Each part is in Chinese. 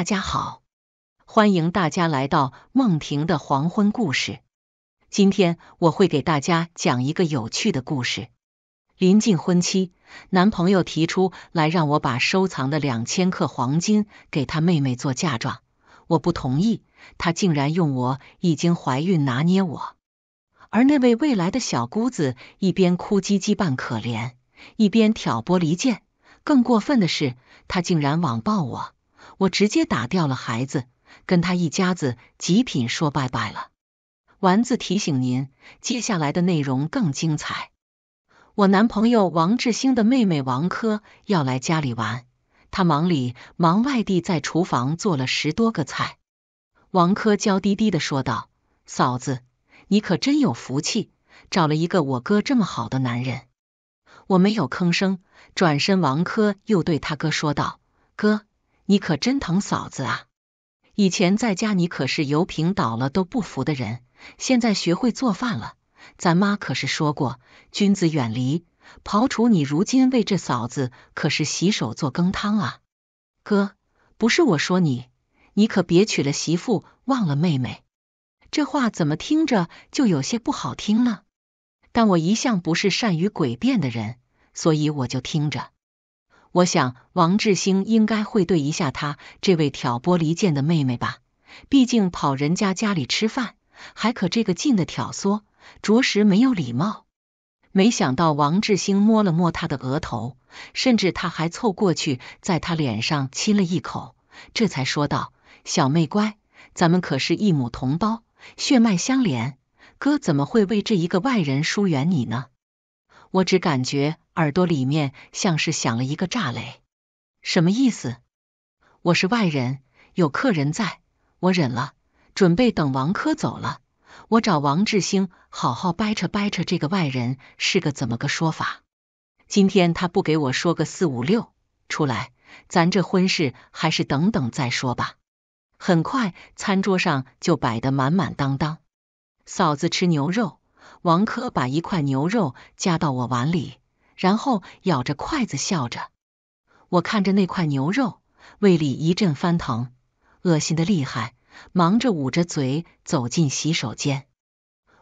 大家好，欢迎大家来到梦婷的黄昏故事。今天我会给大家讲一个有趣的故事。临近婚期，男朋友提出来让我把收藏的两千克黄金给他妹妹做嫁妆，我不同意。他竟然用我已经怀孕拿捏我，而那位未来的小姑子一边哭唧唧扮可怜，一边挑拨离间。更过分的是，他竟然网暴我。我直接打掉了孩子，跟他一家子极品说拜拜了。丸子提醒您，接下来的内容更精彩。我男朋友王志兴的妹妹王珂要来家里玩，他忙里忙外地在厨房做了十多个菜。王珂娇滴滴的说道：“嫂子，你可真有福气，找了一个我哥这么好的男人。”我没有吭声，转身，王珂又对他哥说道：“哥。”你可真疼嫂子啊！以前在家你可是油瓶倒了都不扶的人，现在学会做饭了。咱妈可是说过，君子远离。刨除你如今为这嫂子，可是洗手做羹汤啊。哥，不是我说你，你可别娶了媳妇忘了妹妹。这话怎么听着就有些不好听了？但我一向不是善于诡辩的人，所以我就听着。我想王志兴应该会对一下他这位挑拨离间的妹妹吧，毕竟跑人家家里吃饭，还可这个劲的挑唆，着实没有礼貌。没想到王志兴摸了摸他的额头，甚至他还凑过去在他脸上亲了一口，这才说道：“小妹乖，咱们可是一母同胞，血脉相连，哥怎么会为这一个外人疏远你呢？”我只感觉。耳朵里面像是响了一个炸雷，什么意思？我是外人，有客人在，我忍了，准备等王珂走了，我找王志兴好好掰扯掰扯这个外人是个怎么个说法。今天他不给我说个四五六出来，咱这婚事还是等等再说吧。很快，餐桌上就摆得满满当当。嫂子吃牛肉，王珂把一块牛肉夹到我碗里。然后咬着筷子笑着，我看着那块牛肉，胃里一阵翻腾，恶心的厉害，忙着捂着嘴走进洗手间。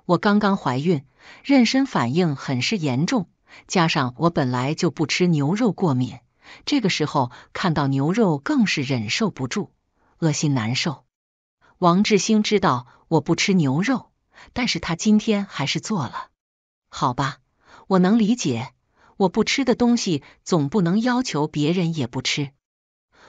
我刚刚怀孕，妊娠反应很是严重，加上我本来就不吃牛肉过敏，这个时候看到牛肉更是忍受不住，恶心难受。王志兴知道我不吃牛肉，但是他今天还是做了，好吧，我能理解。我不吃的东西，总不能要求别人也不吃。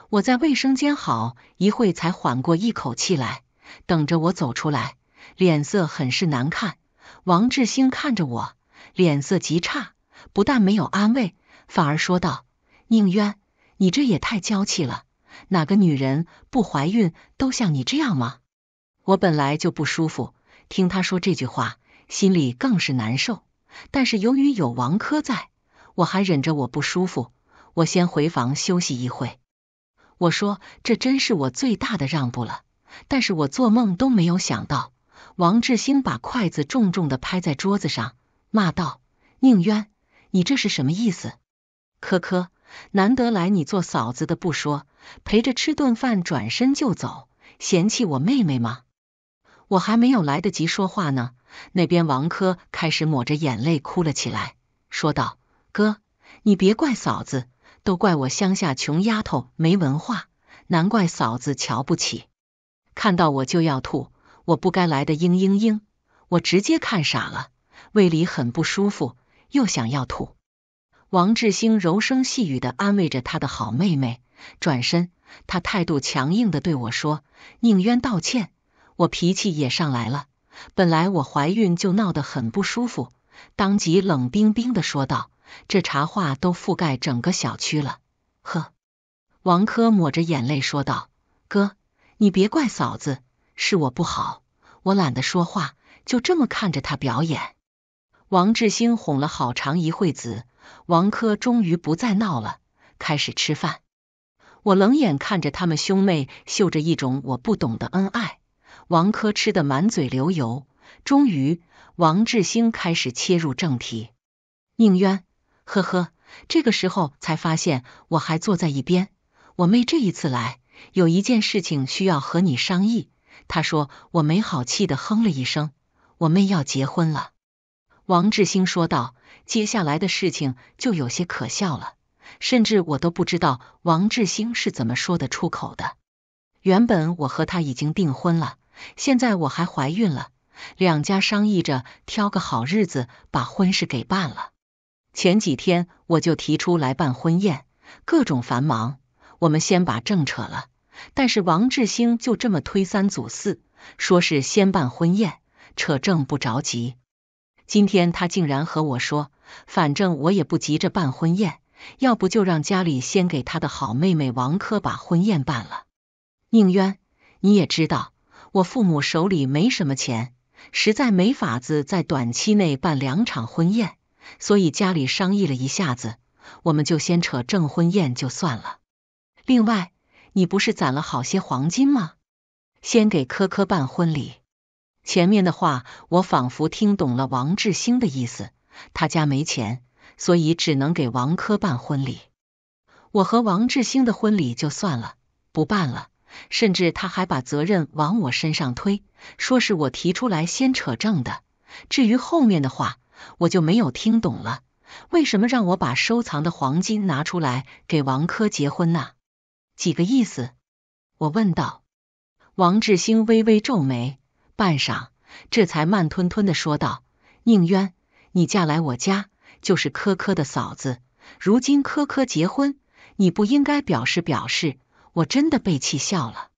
我在卫生间好一会才缓过一口气来，等着我走出来，脸色很是难看。王志兴看着我，脸色极差，不但没有安慰，反而说道：“宁渊，你这也太娇气了。哪个女人不怀孕都像你这样吗？”我本来就不舒服，听他说这句话，心里更是难受。但是由于有王珂在。我还忍着我不舒服，我先回房休息一会。我说：“这真是我最大的让步了。”但是我做梦都没有想到，王志兴把筷子重重的拍在桌子上，骂道：“宁渊，你这是什么意思？”科科，难得来你做嫂子的不说，陪着吃顿饭，转身就走，嫌弃我妹妹吗？我还没有来得及说话呢，那边王珂开始抹着眼泪哭了起来，说道。哥，你别怪嫂子，都怪我乡下穷丫头没文化，难怪嫂子瞧不起。看到我就要吐，我不该来的，嘤嘤嘤！我直接看傻了，胃里很不舒服，又想要吐。王志兴柔声细语的安慰着他的好妹妹，转身，他态度强硬的对我说：“宁愿道歉。”我脾气也上来了，本来我怀孕就闹得很不舒服，当即冷冰冰的说道。这茶话都覆盖整个小区了，呵！王珂抹着眼泪说道：“哥，你别怪嫂子，是我不好，我懒得说话，就这么看着他表演。”王志兴哄了好长一会子，王珂终于不再闹了，开始吃饭。我冷眼看着他们兄妹秀着一种我不懂的恩爱。王珂吃的满嘴流油，终于，王志兴开始切入正题：宁渊。呵呵，这个时候才发现我还坐在一边。我妹这一次来，有一件事情需要和你商议。她说，我没好气地哼了一声：“我妹要结婚了。”王志兴说道。接下来的事情就有些可笑了，甚至我都不知道王志兴是怎么说得出口的。原本我和他已经订婚了，现在我还怀孕了，两家商议着挑个好日子把婚事给办了。前几天我就提出来办婚宴，各种繁忙，我们先把证扯了。但是王志兴就这么推三阻四，说是先办婚宴，扯证不着急。今天他竟然和我说，反正我也不急着办婚宴，要不就让家里先给他的好妹妹王珂把婚宴办了。宁渊，你也知道，我父母手里没什么钱，实在没法子在短期内办两场婚宴。所以家里商议了一下子，我们就先扯证婚宴就算了。另外，你不是攒了好些黄金吗？先给科科办婚礼。前面的话我仿佛听懂了王志兴的意思：他家没钱，所以只能给王科办婚礼。我和王志兴的婚礼就算了，不办了。甚至他还把责任往我身上推，说是我提出来先扯证的。至于后面的话。我就没有听懂了，为什么让我把收藏的黄金拿出来给王珂结婚呢？几个意思？我问道。王志兴微微皱眉，半晌，这才慢吞吞的说道：“宁渊，你嫁来我家就是珂珂的嫂子，如今珂珂结婚，你不应该表示表示？”我真的被气笑了。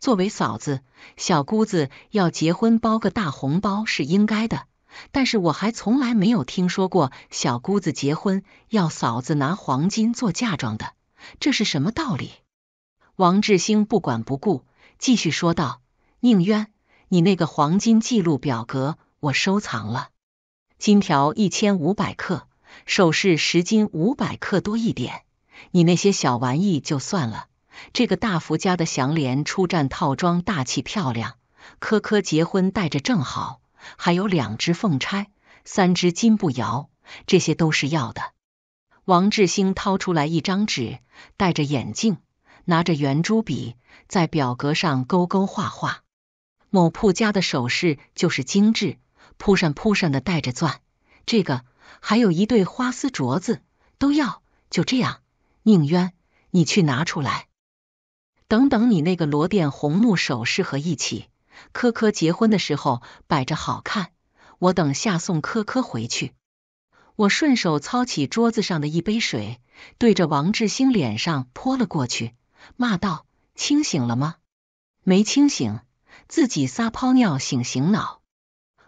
作为嫂子，小姑子要结婚包个大红包是应该的。但是我还从来没有听说过小姑子结婚要嫂子拿黄金做嫁妆的，这是什么道理？王志兴不管不顾，继续说道：“宁渊，你那个黄金记录表格我收藏了，金条一千五百克，首饰十斤五百克多一点，你那些小玩意就算了。这个大福家的祥莲出战套装大气漂亮，科科结婚带着正好。”还有两只凤钗，三只金步摇，这些都是要的。王志兴掏出来一张纸，戴着眼镜，拿着圆珠笔，在表格上勾勾画画。某铺家的首饰就是精致，铺扇铺扇的带着钻。这个还有一对花丝镯子，都要。就这样，宁渊，你去拿出来，等等你那个罗甸红木首饰盒一起。科科结婚的时候摆着好看，我等下送科科回去。我顺手操起桌子上的一杯水，对着王志兴脸上泼了过去，骂道：“清醒了吗？没清醒，自己撒泡尿醒醒脑。”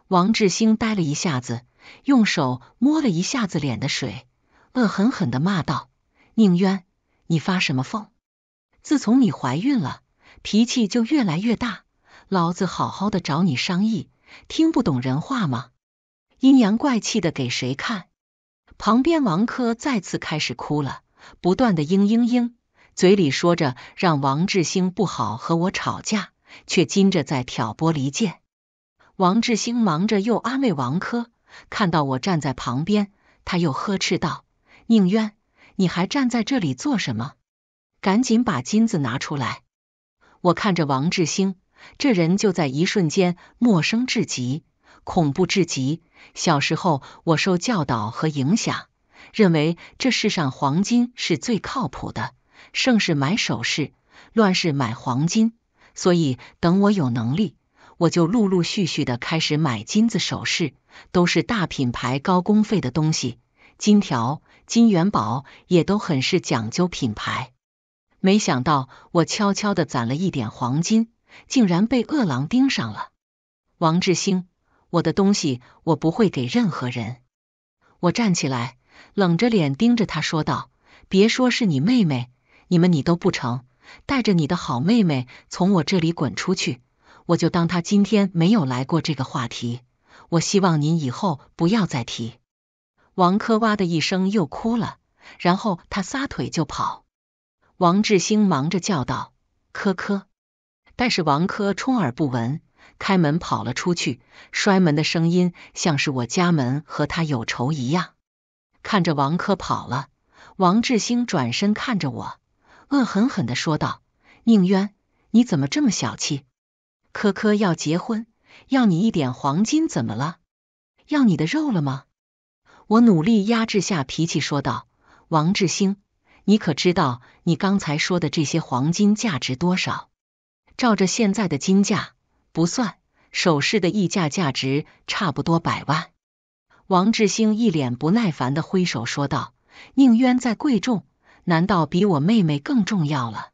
王志兴呆了一下子，用手摸了一下子脸的水，恶狠狠地骂道：“宁渊，你发什么疯？自从你怀孕了，脾气就越来越大。”老子好好的找你商议，听不懂人话吗？阴阳怪气的给谁看？旁边王珂再次开始哭了，不断的嘤嘤嘤，嘴里说着让王志兴不好和我吵架，却今着在挑拨离间。王志兴忙着又安慰王珂，看到我站在旁边，他又呵斥道：“宁渊，你还站在这里做什么？赶紧把金子拿出来！”我看着王志兴。这人就在一瞬间陌生至极，恐怖至极。小时候我受教导和影响，认为这世上黄金是最靠谱的。盛世买首饰，乱世买黄金。所以等我有能力，我就陆陆续续的开始买金子首饰，都是大品牌、高工费的东西。金条、金元宝也都很是讲究品牌。没想到我悄悄的攒了一点黄金。竟然被恶狼盯上了！王志兴，我的东西我不会给任何人。我站起来，冷着脸盯着他说道：“别说是你妹妹，你们你都不成。带着你的好妹妹从我这里滚出去，我就当他今天没有来过这个话题。我希望您以后不要再提。”王珂哇的一声又哭了，然后他撒腿就跑。王志兴忙着叫道：“珂珂！”但是王珂充耳不闻，开门跑了出去，摔门的声音像是我家门和他有仇一样。看着王珂跑了，王志兴转身看着我，恶狠狠的说道：“宁渊，你怎么这么小气？珂珂要结婚，要你一点黄金，怎么了？要你的肉了吗？”我努力压制下脾气，说道：“王志兴，你可知道你刚才说的这些黄金价值多少？”照着现在的金价，不算首饰的溢价价值，差不多百万。王志兴一脸不耐烦的挥手说道：“宁渊再贵重，难道比我妹妹更重要了？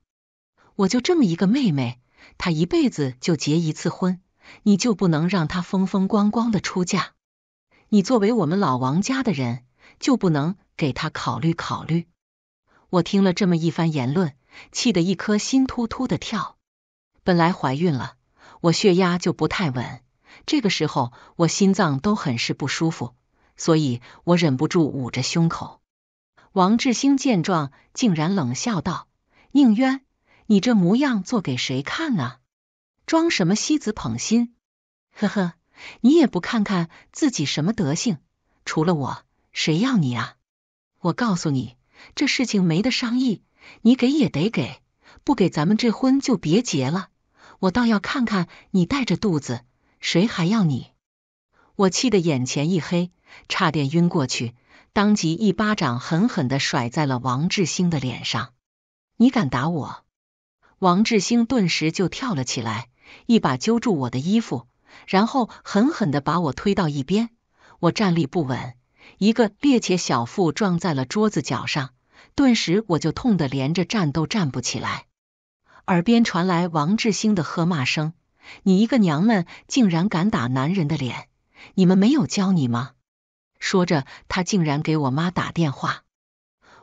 我就这么一个妹妹，她一辈子就结一次婚，你就不能让她风风光光的出嫁？你作为我们老王家的人，就不能给她考虑考虑？”我听了这么一番言论，气得一颗心突突的跳。本来怀孕了，我血压就不太稳，这个时候我心脏都很是不舒服，所以我忍不住捂着胸口。王志兴见状，竟然冷笑道：“宁渊，你这模样做给谁看啊？装什么西子捧心？呵呵，你也不看看自己什么德行，除了我谁要你啊？我告诉你，这事情没得商议，你给也得给，不给咱们这婚就别结了。”我倒要看看你带着肚子，谁还要你！我气得眼前一黑，差点晕过去，当即一巴掌狠狠的甩在了王志兴的脸上。你敢打我！王志兴顿时就跳了起来，一把揪住我的衣服，然后狠狠的把我推到一边。我站立不稳，一个趔趄，小腹撞在了桌子角上，顿时我就痛得连着站都站不起来。耳边传来王志兴的喝骂声：“你一个娘们竟然敢打男人的脸！你们没有教你吗？”说着，他竟然给我妈打电话。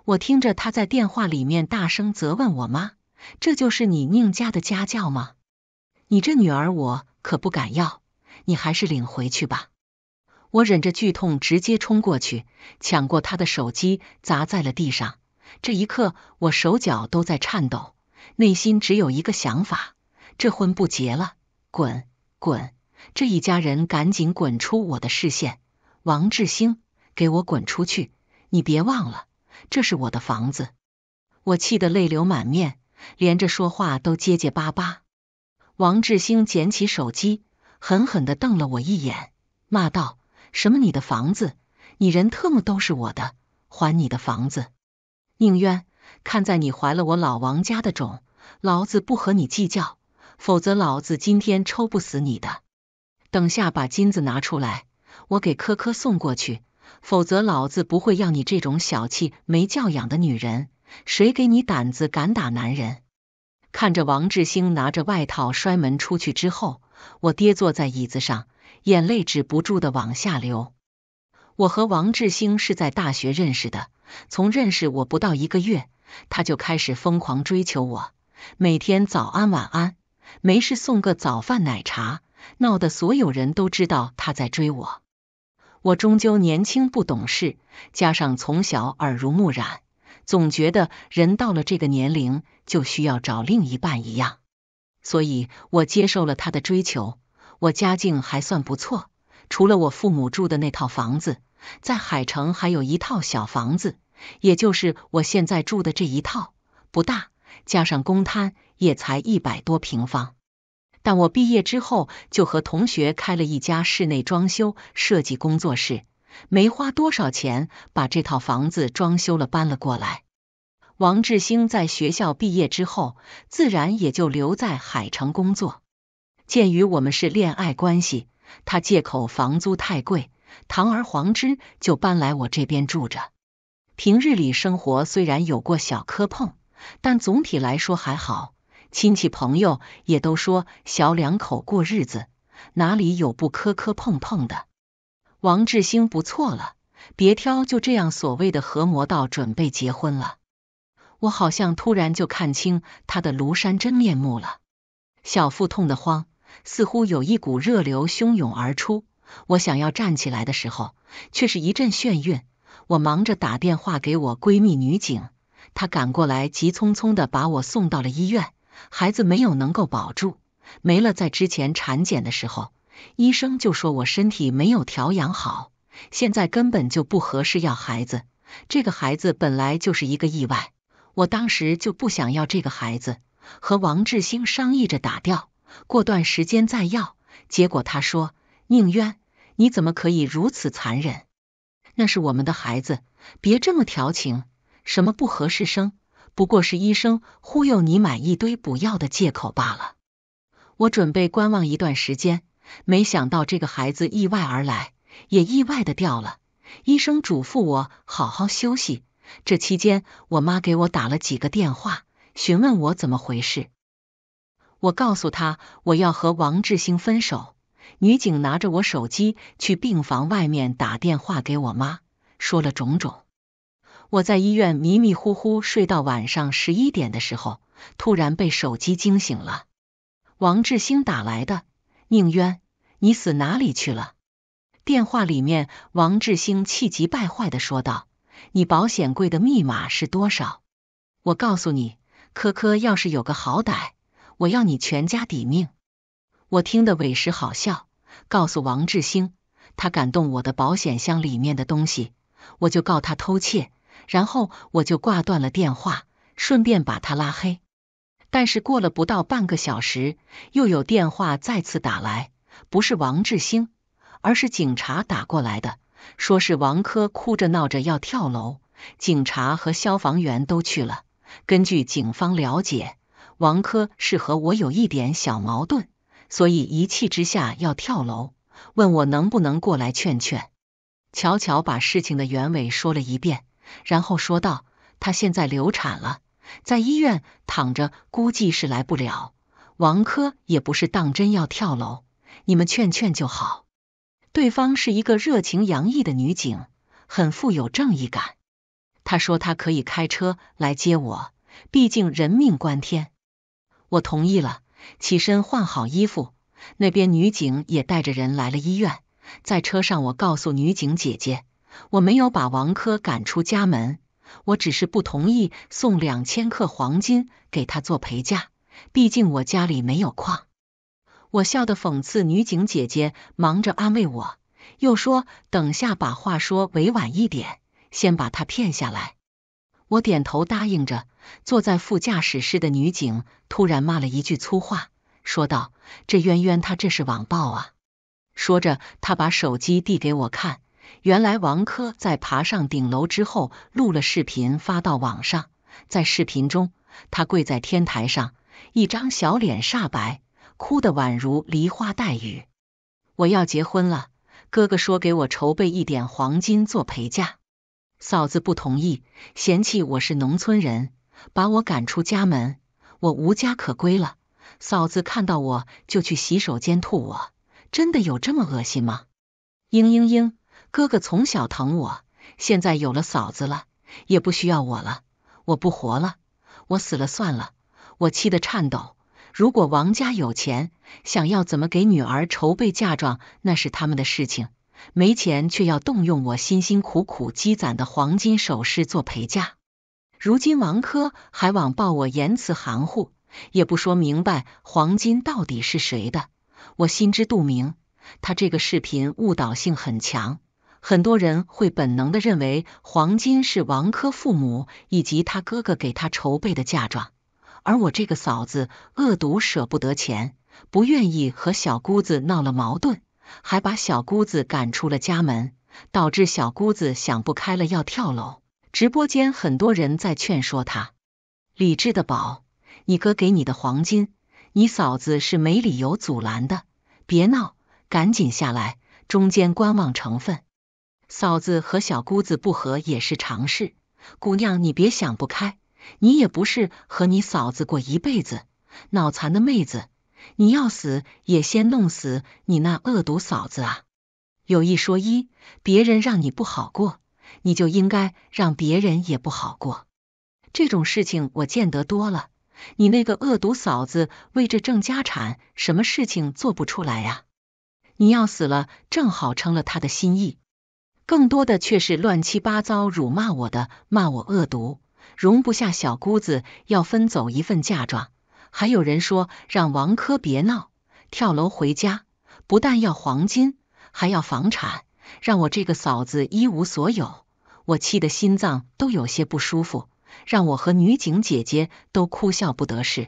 我听着他在电话里面大声责问我妈：“这就是你宁家的家教吗？你这女儿我可不敢要，你还是领回去吧。”我忍着剧痛，直接冲过去抢过他的手机，砸在了地上。这一刻，我手脚都在颤抖。内心只有一个想法：这婚不结了，滚，滚！这一家人赶紧滚出我的视线！王志兴，给我滚出去！你别忘了，这是我的房子！我气得泪流满面，连着说话都结结巴巴。王志兴捡起手机，狠狠地瞪了我一眼，骂道：“什么你的房子？你人特么都是我的，还你的房子？宁愿看在你怀了我老王家的种。”老子不和你计较，否则老子今天抽不死你的。等下把金子拿出来，我给科科送过去。否则老子不会要你这种小气、没教养的女人。谁给你胆子敢打男人？看着王志兴拿着外套摔门出去之后，我跌坐在椅子上，眼泪止不住的往下流。我和王志兴是在大学认识的，从认识我不到一个月，他就开始疯狂追求我。每天早安晚安，没事送个早饭奶茶，闹得所有人都知道他在追我。我终究年轻不懂事，加上从小耳濡目染，总觉得人到了这个年龄就需要找另一半一样，所以我接受了他的追求。我家境还算不错，除了我父母住的那套房子，在海城还有一套小房子，也就是我现在住的这一套，不大。加上公摊也才一百多平方，但我毕业之后就和同学开了一家室内装修设计工作室，没花多少钱把这套房子装修了，搬了过来。王志兴在学校毕业之后，自然也就留在海城工作。鉴于我们是恋爱关系，他借口房租太贵，堂而皇之就搬来我这边住着。平日里生活虽然有过小磕碰。但总体来说还好，亲戚朋友也都说小两口过日子哪里有不磕磕碰碰的。王志兴不错了，别挑，就这样。所谓的合魔道准备结婚了，我好像突然就看清他的庐山真面目了。小腹痛得慌，似乎有一股热流汹涌而出。我想要站起来的时候，却是一阵眩晕。我忙着打电话给我闺蜜女警。他赶过来，急匆匆地把我送到了医院。孩子没有能够保住，没了。在之前产检的时候，医生就说我身体没有调养好，现在根本就不合适要孩子。这个孩子本来就是一个意外，我当时就不想要这个孩子，和王志兴商议着打掉，过段时间再要。结果他说：“宁渊，你怎么可以如此残忍？那是我们的孩子，别这么调情。”什么不合适生，不过是医生忽悠你买一堆补药的借口罢了。我准备观望一段时间，没想到这个孩子意外而来，也意外的掉了。医生嘱咐我好好休息。这期间，我妈给我打了几个电话，询问我怎么回事。我告诉她我要和王志兴分手。女警拿着我手机去病房外面打电话给我妈，说了种种。我在医院迷迷糊糊睡到晚上十一点的时候，突然被手机惊醒了。王志兴打来的，宁渊，你死哪里去了？电话里面，王志兴气急败坏的说道：“你保险柜的密码是多少？我告诉你，科科要是有个好歹，我要你全家抵命。”我听得委实好笑，告诉王志兴，他敢动我的保险箱里面的东西，我就告他偷窃。然后我就挂断了电话，顺便把他拉黑。但是过了不到半个小时，又有电话再次打来，不是王志兴，而是警察打过来的，说是王珂哭着闹着要跳楼，警察和消防员都去了。根据警方了解，王珂是和我有一点小矛盾，所以一气之下要跳楼，问我能不能过来劝劝。乔乔把事情的原委说了一遍。然后说道：“她现在流产了，在医院躺着，估计是来不了。王珂也不是当真要跳楼，你们劝劝就好。”对方是一个热情洋溢的女警，很富有正义感。她说：“她可以开车来接我，毕竟人命关天。”我同意了，起身换好衣服。那边女警也带着人来了医院。在车上，我告诉女警姐姐。我没有把王珂赶出家门，我只是不同意送两千克黄金给他做陪嫁。毕竟我家里没有矿。我笑得讽刺，女警姐姐忙着安慰我，又说等下把话说委婉一点，先把他骗下来。我点头答应着，坐在副驾驶室的女警突然骂了一句粗话，说道：“这渊渊他这是网暴啊！”说着，她把手机递给我看。原来王珂在爬上顶楼之后录了视频发到网上，在视频中，他跪在天台上，一张小脸煞白，哭得宛如梨花带雨。我要结婚了，哥哥说给我筹备一点黄金做陪嫁，嫂子不同意，嫌弃我是农村人，把我赶出家门，我无家可归了。嫂子看到我就去洗手间吐，我真的有这么恶心吗？嘤嘤嘤。哥哥从小疼我，现在有了嫂子了，也不需要我了。我不活了，我死了算了。我气得颤抖。如果王家有钱，想要怎么给女儿筹备嫁妆，那是他们的事情；没钱却要动用我辛辛苦苦积攒的黄金首饰做陪嫁。如今王珂还网暴我，言辞含糊，也不说明白黄金到底是谁的。我心知肚明，他这个视频误导性很强。很多人会本能的认为，黄金是王珂父母以及他哥哥给他筹备的嫁妆，而我这个嫂子恶毒舍不得钱，不愿意和小姑子闹了矛盾，还把小姑子赶出了家门，导致小姑子想不开了要跳楼。直播间很多人在劝说他，理智的宝，你哥给你的黄金，你嫂子是没理由阻拦的，别闹，赶紧下来，中间观望成分。嫂子和小姑子不和也是常事，姑娘你别想不开，你也不是和你嫂子过一辈子。脑残的妹子，你要死也先弄死你那恶毒嫂子啊！有一说一，别人让你不好过，你就应该让别人也不好过。这种事情我见得多了，你那个恶毒嫂子为这挣家产，什么事情做不出来呀？你要死了，正好成了他的心意。更多的却是乱七八糟辱骂我的，骂我恶毒，容不下小姑子，要分走一份嫁妆。还有人说让王珂别闹，跳楼回家，不但要黄金，还要房产，让我这个嫂子一无所有。我气得心脏都有些不舒服，让我和女警姐姐都哭笑不得。是，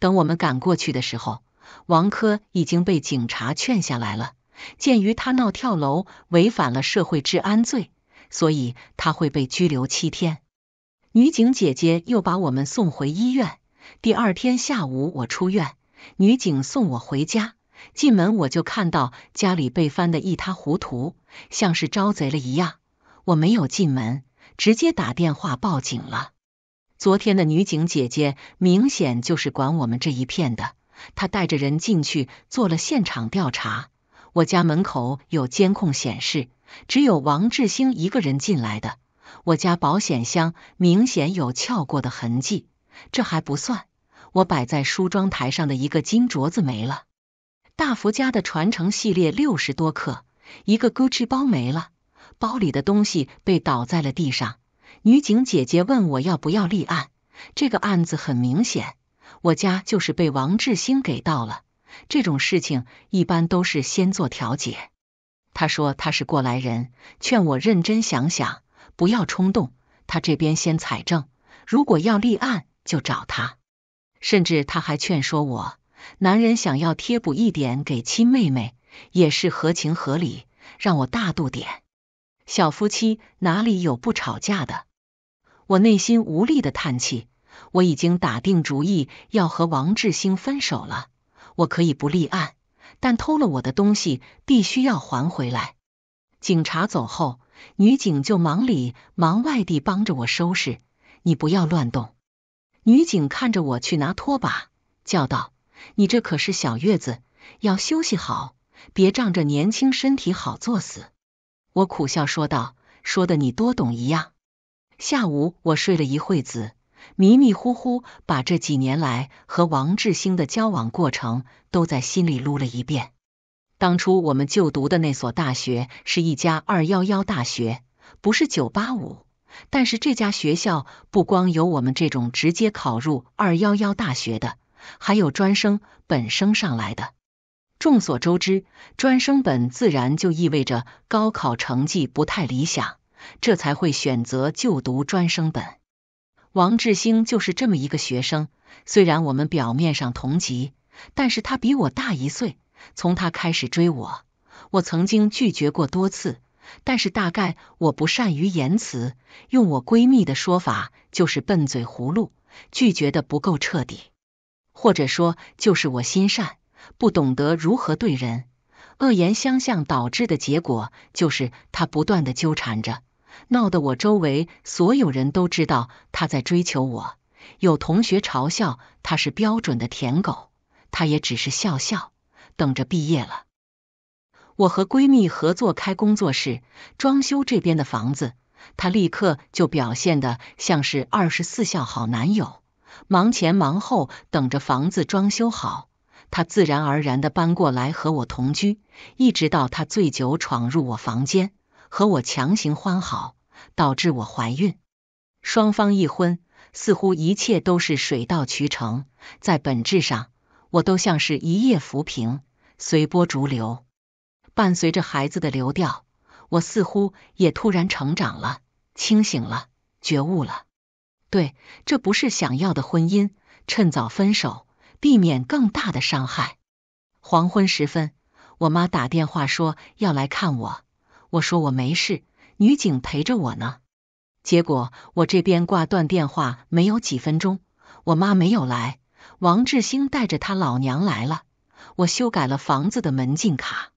等我们赶过去的时候，王珂已经被警察劝下来了。鉴于他闹跳楼违反了社会治安罪，所以他会被拘留七天。女警姐姐又把我们送回医院。第二天下午我出院，女警送我回家。进门我就看到家里被翻得一塌糊涂，像是招贼了一样。我没有进门，直接打电话报警了。昨天的女警姐姐明显就是管我们这一片的，她带着人进去做了现场调查。我家门口有监控显示，只有王志兴一个人进来的。我家保险箱明显有撬过的痕迹，这还不算，我摆在梳妆台上的一个金镯子没了，大福家的传承系列六十多克，一个 Gucci 包没了，包里的东西被倒在了地上。女警姐姐问我要不要立案，这个案子很明显，我家就是被王志兴给盗了。这种事情一般都是先做调解。他说他是过来人，劝我认真想想，不要冲动。他这边先采证，如果要立案就找他。甚至他还劝说我，男人想要贴补一点给亲妹妹也是合情合理，让我大度点。小夫妻哪里有不吵架的？我内心无力的叹气。我已经打定主意要和王志兴分手了。我可以不立案，但偷了我的东西必须要还回来。警察走后，女警就忙里忙外地帮着我收拾。你不要乱动。女警看着我去拿拖把，叫道：“你这可是小月子，要休息好，别仗着年轻身体好作死。”我苦笑说道：“说的你多懂一样。”下午我睡了一会子。迷迷糊糊把这几年来和王志兴的交往过程都在心里撸了一遍。当初我们就读的那所大学是一家二幺幺大学，不是九八五，但是这家学校不光有我们这种直接考入二幺幺大学的，还有专升本升上来的。众所周知，专升本自然就意味着高考成绩不太理想，这才会选择就读专升本。王志兴就是这么一个学生。虽然我们表面上同级，但是他比我大一岁。从他开始追我，我曾经拒绝过多次。但是大概我不善于言辞，用我闺蜜的说法就是笨嘴葫芦，拒绝的不够彻底，或者说就是我心善，不懂得如何对人。恶言相向导致的结果就是他不断的纠缠着。闹得我周围所有人都知道他在追求我，有同学嘲笑他是标准的舔狗，他也只是笑笑，等着毕业了。我和闺蜜合作开工作室，装修这边的房子，他立刻就表现的像是二十四孝好男友，忙前忙后，等着房子装修好，他自然而然的搬过来和我同居，一直到他醉酒闯入我房间。和我强行欢好，导致我怀孕。双方一婚，似乎一切都是水到渠成。在本质上，我都像是一叶浮萍，随波逐流。伴随着孩子的流掉，我似乎也突然成长了，清醒了，觉悟了。对，这不是想要的婚姻，趁早分手，避免更大的伤害。黄昏时分，我妈打电话说要来看我。我说我没事，女警陪着我呢。结果我这边挂断电话没有几分钟，我妈没有来，王志兴带着他老娘来了。我修改了房子的门禁卡，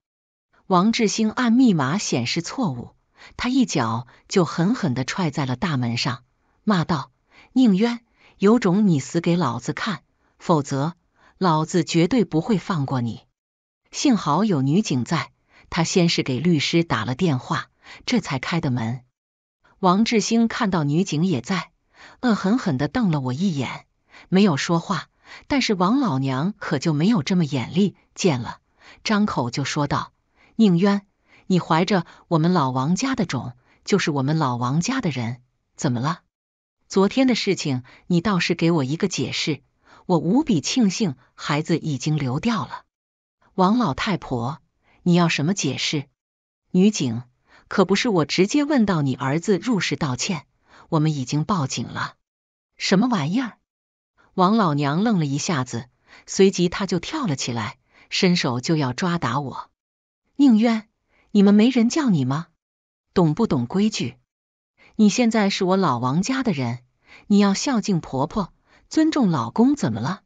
王志兴按密码显示错误，他一脚就狠狠地踹在了大门上，骂道：“宁渊，有种你死给老子看，否则老子绝对不会放过你！”幸好有女警在。他先是给律师打了电话，这才开的门。王志兴看到女警也在，恶狠狠的瞪了我一眼，没有说话。但是王老娘可就没有这么眼力见了，张口就说道：“宁渊，你怀着我们老王家的种，就是我们老王家的人，怎么了？昨天的事情，你倒是给我一个解释。我无比庆幸孩子已经流掉了。”王老太婆。你要什么解释？女警可不是我直接问到你儿子入室道歉，我们已经报警了。什么玩意儿？王老娘愣了一下子，随即她就跳了起来，伸手就要抓打我。宁渊，你们没人叫你吗？懂不懂规矩？你现在是我老王家的人，你要孝敬婆婆，尊重老公，怎么了？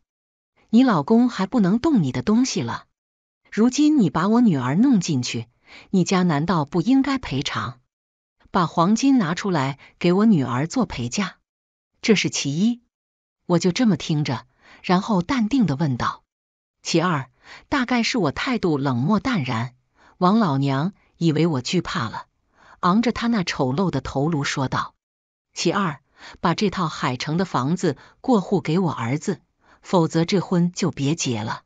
你老公还不能动你的东西了？如今你把我女儿弄进去，你家难道不应该赔偿？把黄金拿出来给我女儿做陪嫁，这是其一。我就这么听着，然后淡定地问道。其二，大概是我态度冷漠淡然，王老娘以为我惧怕了，昂着她那丑陋的头颅说道。其二，把这套海城的房子过户给我儿子，否则这婚就别结了。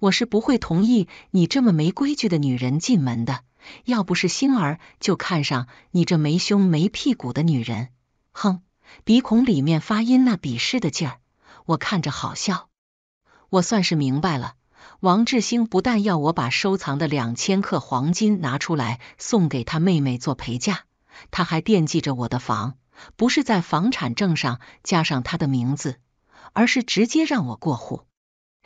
我是不会同意你这么没规矩的女人进门的。要不是星儿，就看上你这没胸没屁股的女人，哼！鼻孔里面发音那鄙视的劲儿，我看着好笑。我算是明白了，王志兴不但要我把收藏的两千克黄金拿出来送给他妹妹做陪嫁，他还惦记着我的房，不是在房产证上加上他的名字，而是直接让我过户。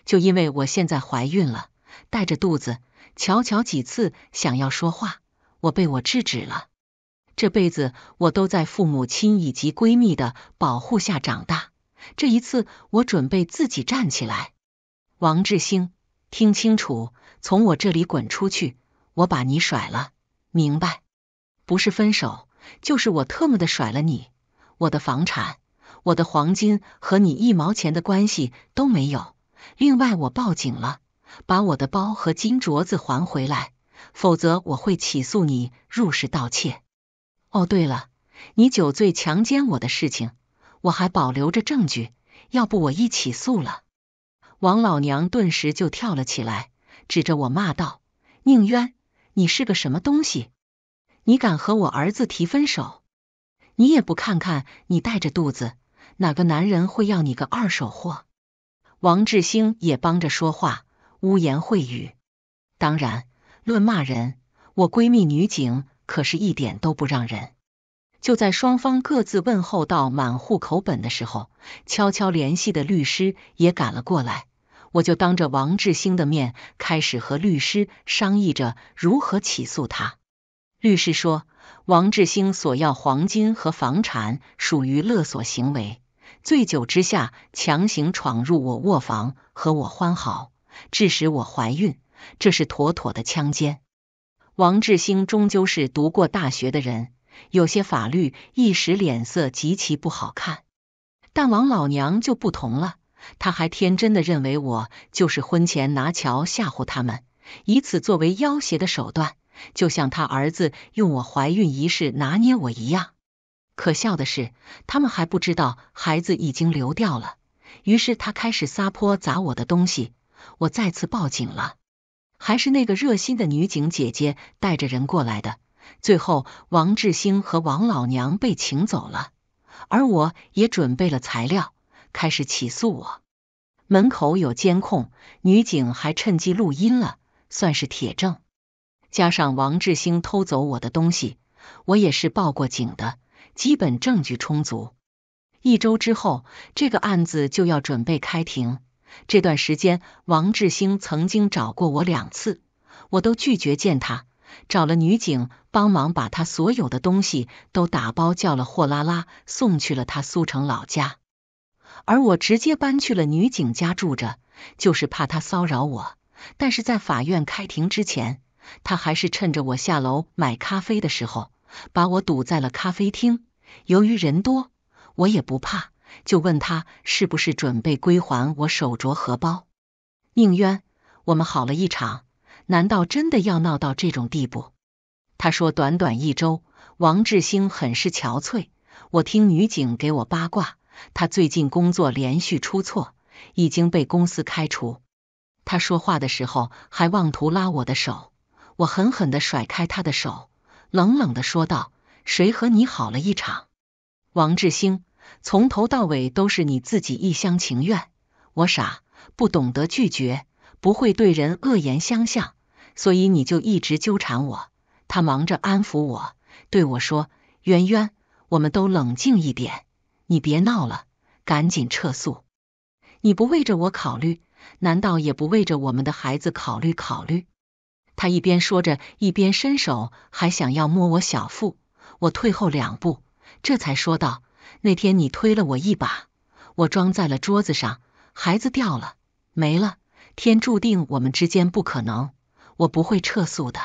就因为我现在怀孕了，带着肚子，乔乔几次想要说话，我被我制止了。这辈子我都在父母亲以及闺蜜的保护下长大，这一次我准备自己站起来。王志兴，听清楚，从我这里滚出去，我把你甩了，明白？不是分手，就是我特么的甩了你。我的房产，我的黄金和你一毛钱的关系都没有。另外，我报警了，把我的包和金镯子还回来，否则我会起诉你入室盗窃。哦，对了，你酒醉强奸我的事情，我还保留着证据，要不我一起诉了。王老娘顿时就跳了起来，指着我骂道：“宁渊，你是个什么东西？你敢和我儿子提分手？你也不看看你带着肚子，哪个男人会要你个二手货？”王志兴也帮着说话，污言秽语。当然，论骂人，我闺蜜女警可是一点都不让人。就在双方各自问候到满户口本的时候，悄悄联系的律师也赶了过来。我就当着王志兴的面，开始和律师商议着如何起诉他。律师说，王志兴索要黄金和房产属于勒索行为。醉酒之下强行闯入我卧房和我欢好，致使我怀孕，这是妥妥的强奸。王志兴终究是读过大学的人，有些法律一时脸色极其不好看。但王老娘就不同了，她还天真的认为我就是婚前拿桥吓唬他们，以此作为要挟的手段，就像她儿子用我怀孕一事拿捏我一样。可笑的是，他们还不知道孩子已经流掉了。于是他开始撒泼砸我的东西，我再次报警了。还是那个热心的女警姐姐带着人过来的。最后，王志兴和王老娘被请走了，而我也准备了材料，开始起诉我。门口有监控，女警还趁机录音了，算是铁证。加上王志兴偷走我的东西，我也是报过警的。基本证据充足，一周之后这个案子就要准备开庭。这段时间，王志兴曾经找过我两次，我都拒绝见他，找了女警帮忙把他所有的东西都打包，叫了货拉拉送去了他苏城老家。而我直接搬去了女警家住着，就是怕他骚扰我。但是在法院开庭之前，他还是趁着我下楼买咖啡的时候。把我堵在了咖啡厅。由于人多，我也不怕，就问他是不是准备归还我手镯、荷包。宁渊，我们好了一场，难道真的要闹到这种地步？他说：“短短一周，王志兴很是憔悴。”我听女警给我八卦，他最近工作连续出错，已经被公司开除。他说话的时候还妄图拉我的手，我狠狠地甩开他的手。冷冷地说道：“谁和你好了一场？王志兴从头到尾都是你自己一厢情愿。我傻，不懂得拒绝，不会对人恶言相向，所以你就一直纠缠我。他忙着安抚我，对我说：‘渊渊，我们都冷静一点，你别闹了，赶紧撤诉。’你不为着我考虑，难道也不为着我们的孩子考虑考虑？”他一边说着，一边伸手，还想要摸我小腹。我退后两步，这才说道：“那天你推了我一把，我装在了桌子上，孩子掉了，没了。天注定我们之间不可能，我不会撤诉的。”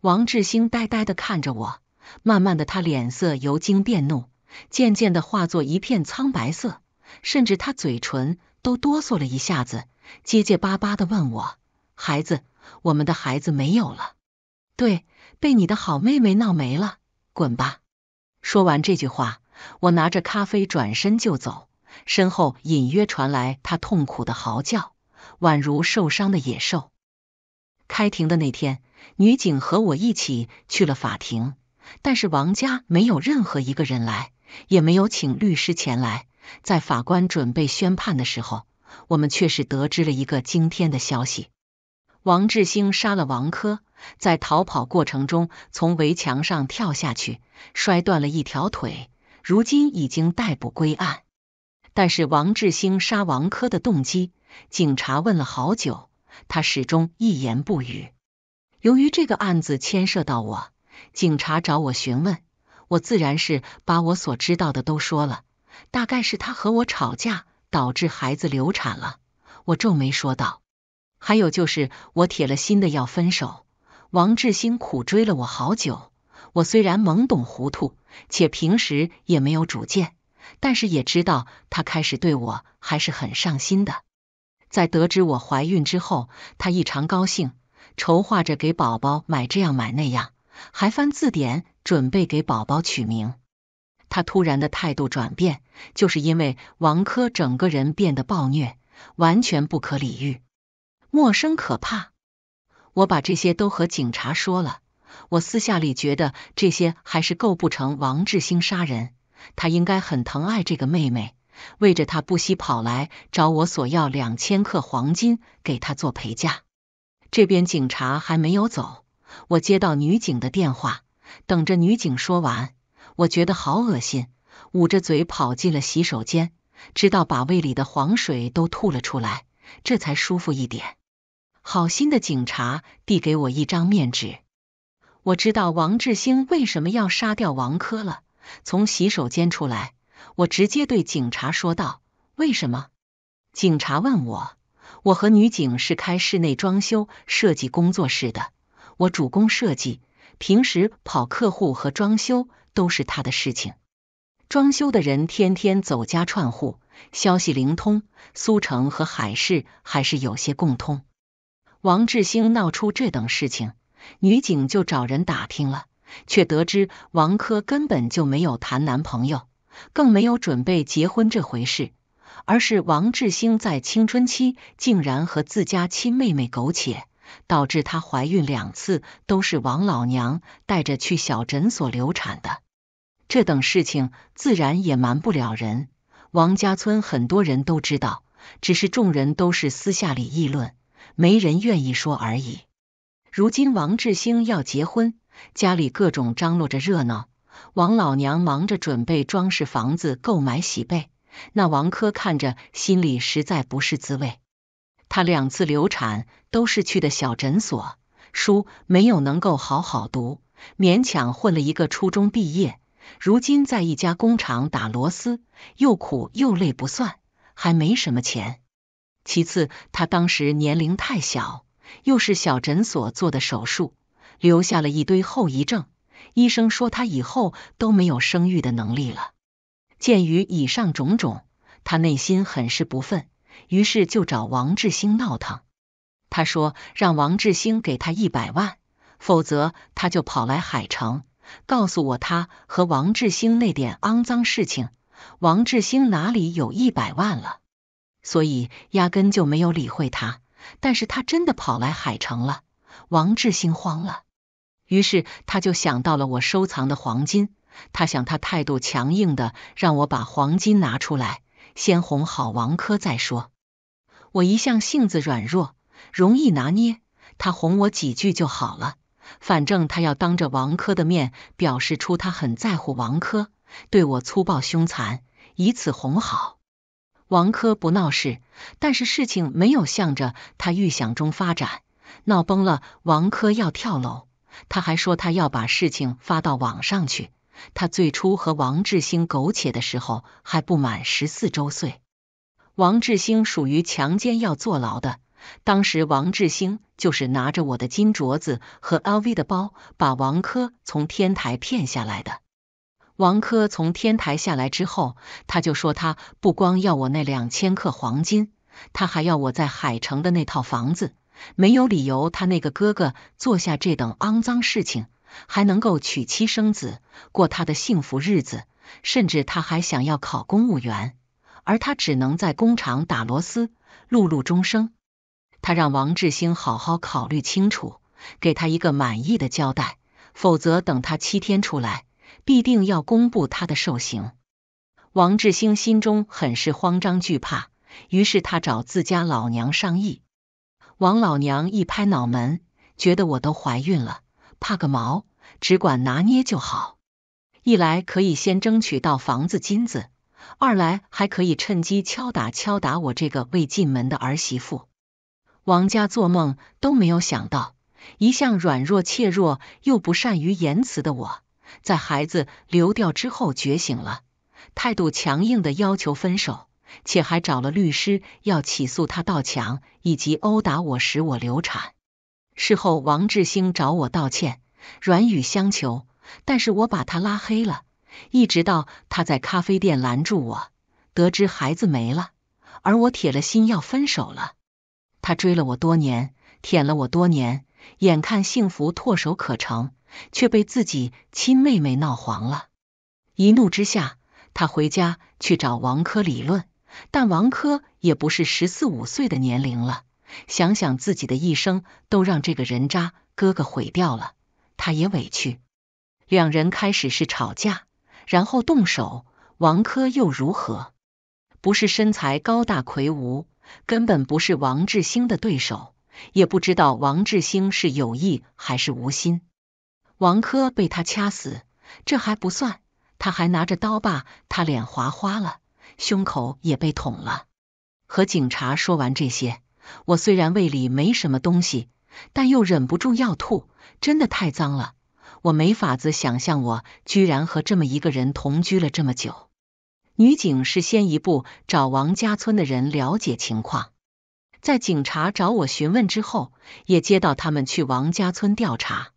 王志兴呆呆的看着我，慢慢的，他脸色由惊变怒，渐渐的化作一片苍白色，甚至他嘴唇都哆嗦了一下子，结结巴巴的问我：“孩子？”我们的孩子没有了，对，被你的好妹妹闹没了，滚吧！说完这句话，我拿着咖啡转身就走，身后隐约传来他痛苦的嚎叫，宛如受伤的野兽。开庭的那天，女警和我一起去了法庭，但是王家没有任何一个人来，也没有请律师前来。在法官准备宣判的时候，我们却是得知了一个惊天的消息。王志兴杀了王珂，在逃跑过程中从围墙上跳下去，摔断了一条腿，如今已经逮捕归案。但是王志兴杀王珂的动机，警察问了好久，他始终一言不语。由于这个案子牵涉到我，警察找我询问，我自然是把我所知道的都说了。大概是他和我吵架，导致孩子流产了。我皱眉说道。还有就是，我铁了心的要分手。王志辛苦追了我好久。我虽然懵懂糊涂，且平时也没有主见，但是也知道他开始对我还是很上心的。在得知我怀孕之后，他异常高兴，筹划着给宝宝买这样买那样，还翻字典准备给宝宝取名。他突然的态度转变，就是因为王珂整个人变得暴虐，完全不可理喻。陌生可怕，我把这些都和警察说了。我私下里觉得这些还是构不成王志兴杀人，他应该很疼爱这个妹妹，为着她不惜跑来找我索要两千克黄金给她做陪嫁。这边警察还没有走，我接到女警的电话，等着女警说完，我觉得好恶心，捂着嘴跑进了洗手间，直到把胃里的黄水都吐了出来。这才舒服一点。好心的警察递给我一张面纸。我知道王志兴为什么要杀掉王珂了。从洗手间出来，我直接对警察说道：“为什么？”警察问我：“我和女警是开室内装修设计工作室的，我主攻设计，平时跑客户和装修都是他的事情。装修的人天天走家串户。”消息灵通，苏城和海市还是有些共通。王志兴闹出这等事情，女警就找人打听了，却得知王珂根本就没有谈男朋友，更没有准备结婚这回事，而是王志兴在青春期竟然和自家亲妹妹苟且，导致她怀孕两次都是王老娘带着去小诊所流产的。这等事情自然也瞒不了人。王家村很多人都知道，只是众人都是私下里议论，没人愿意说而已。如今王志兴要结婚，家里各种张罗着热闹，王老娘忙着准备装饰房子、购买喜被，那王珂看着心里实在不是滋味。他两次流产都是去的小诊所，书没有能够好好读，勉强混了一个初中毕业。如今在一家工厂打螺丝，又苦又累，不算还没什么钱。其次，他当时年龄太小，又是小诊所做的手术，留下了一堆后遗症。医生说他以后都没有生育的能力了。鉴于以上种种，他内心很是不忿，于是就找王志兴闹腾。他说：“让王志兴给他一百万，否则他就跑来海城。”告诉我他和王志兴那点肮脏事情，王志兴哪里有一百万了？所以压根就没有理会他。但是他真的跑来海城了，王志兴慌了，于是他就想到了我收藏的黄金。他想，他态度强硬的让我把黄金拿出来，先哄好王珂再说。我一向性子软弱，容易拿捏，他哄我几句就好了。反正他要当着王珂的面表示出他很在乎王珂，对我粗暴凶残，以此哄好。王珂不闹事，但是事情没有向着他预想中发展，闹崩了。王珂要跳楼，他还说他要把事情发到网上去。他最初和王志兴苟且的时候还不满十四周岁，王志兴属于强奸要坐牢的。当时王志兴就是拿着我的金镯子和 LV 的包，把王珂从天台骗下来的。王珂从天台下来之后，他就说他不光要我那两千克黄金，他还要我在海城的那套房子。没有理由，他那个哥哥做下这等肮脏事情，还能够娶妻生子，过他的幸福日子，甚至他还想要考公务员，而他只能在工厂打螺丝，碌碌终生。他让王志兴好好考虑清楚，给他一个满意的交代，否则等他七天出来，必定要公布他的受刑。王志兴心中很是慌张惧怕，于是他找自家老娘商议。王老娘一拍脑门，觉得我都怀孕了，怕个毛，只管拿捏就好。一来可以先争取到房子金子，二来还可以趁机敲打敲打我这个未进门的儿媳妇。王家做梦都没有想到，一向软弱怯弱又不善于言辞的我，在孩子流掉之后觉醒了，态度强硬的要求分手，且还找了律师要起诉他盗抢以及殴打我使我流产。事后，王志兴找我道歉，软语相求，但是我把他拉黑了，一直到他在咖啡店拦住我，得知孩子没了，而我铁了心要分手了。他追了我多年，舔了我多年，眼看幸福唾手可成，却被自己亲妹妹闹黄了。一怒之下，他回家去找王珂理论，但王珂也不是十四五岁的年龄了。想想自己的一生都让这个人渣哥哥毁掉了，他也委屈。两人开始是吵架，然后动手。王珂又如何？不是身材高大魁梧。根本不是王志兴的对手，也不知道王志兴是有意还是无心。王珂被他掐死，这还不算，他还拿着刀把，他脸划花了，胸口也被捅了。和警察说完这些，我虽然胃里没什么东西，但又忍不住要吐，真的太脏了。我没法子想象，我居然和这么一个人同居了这么久。女警是先一步找王家村的人了解情况，在警察找我询问之后，也接到他们去王家村调查。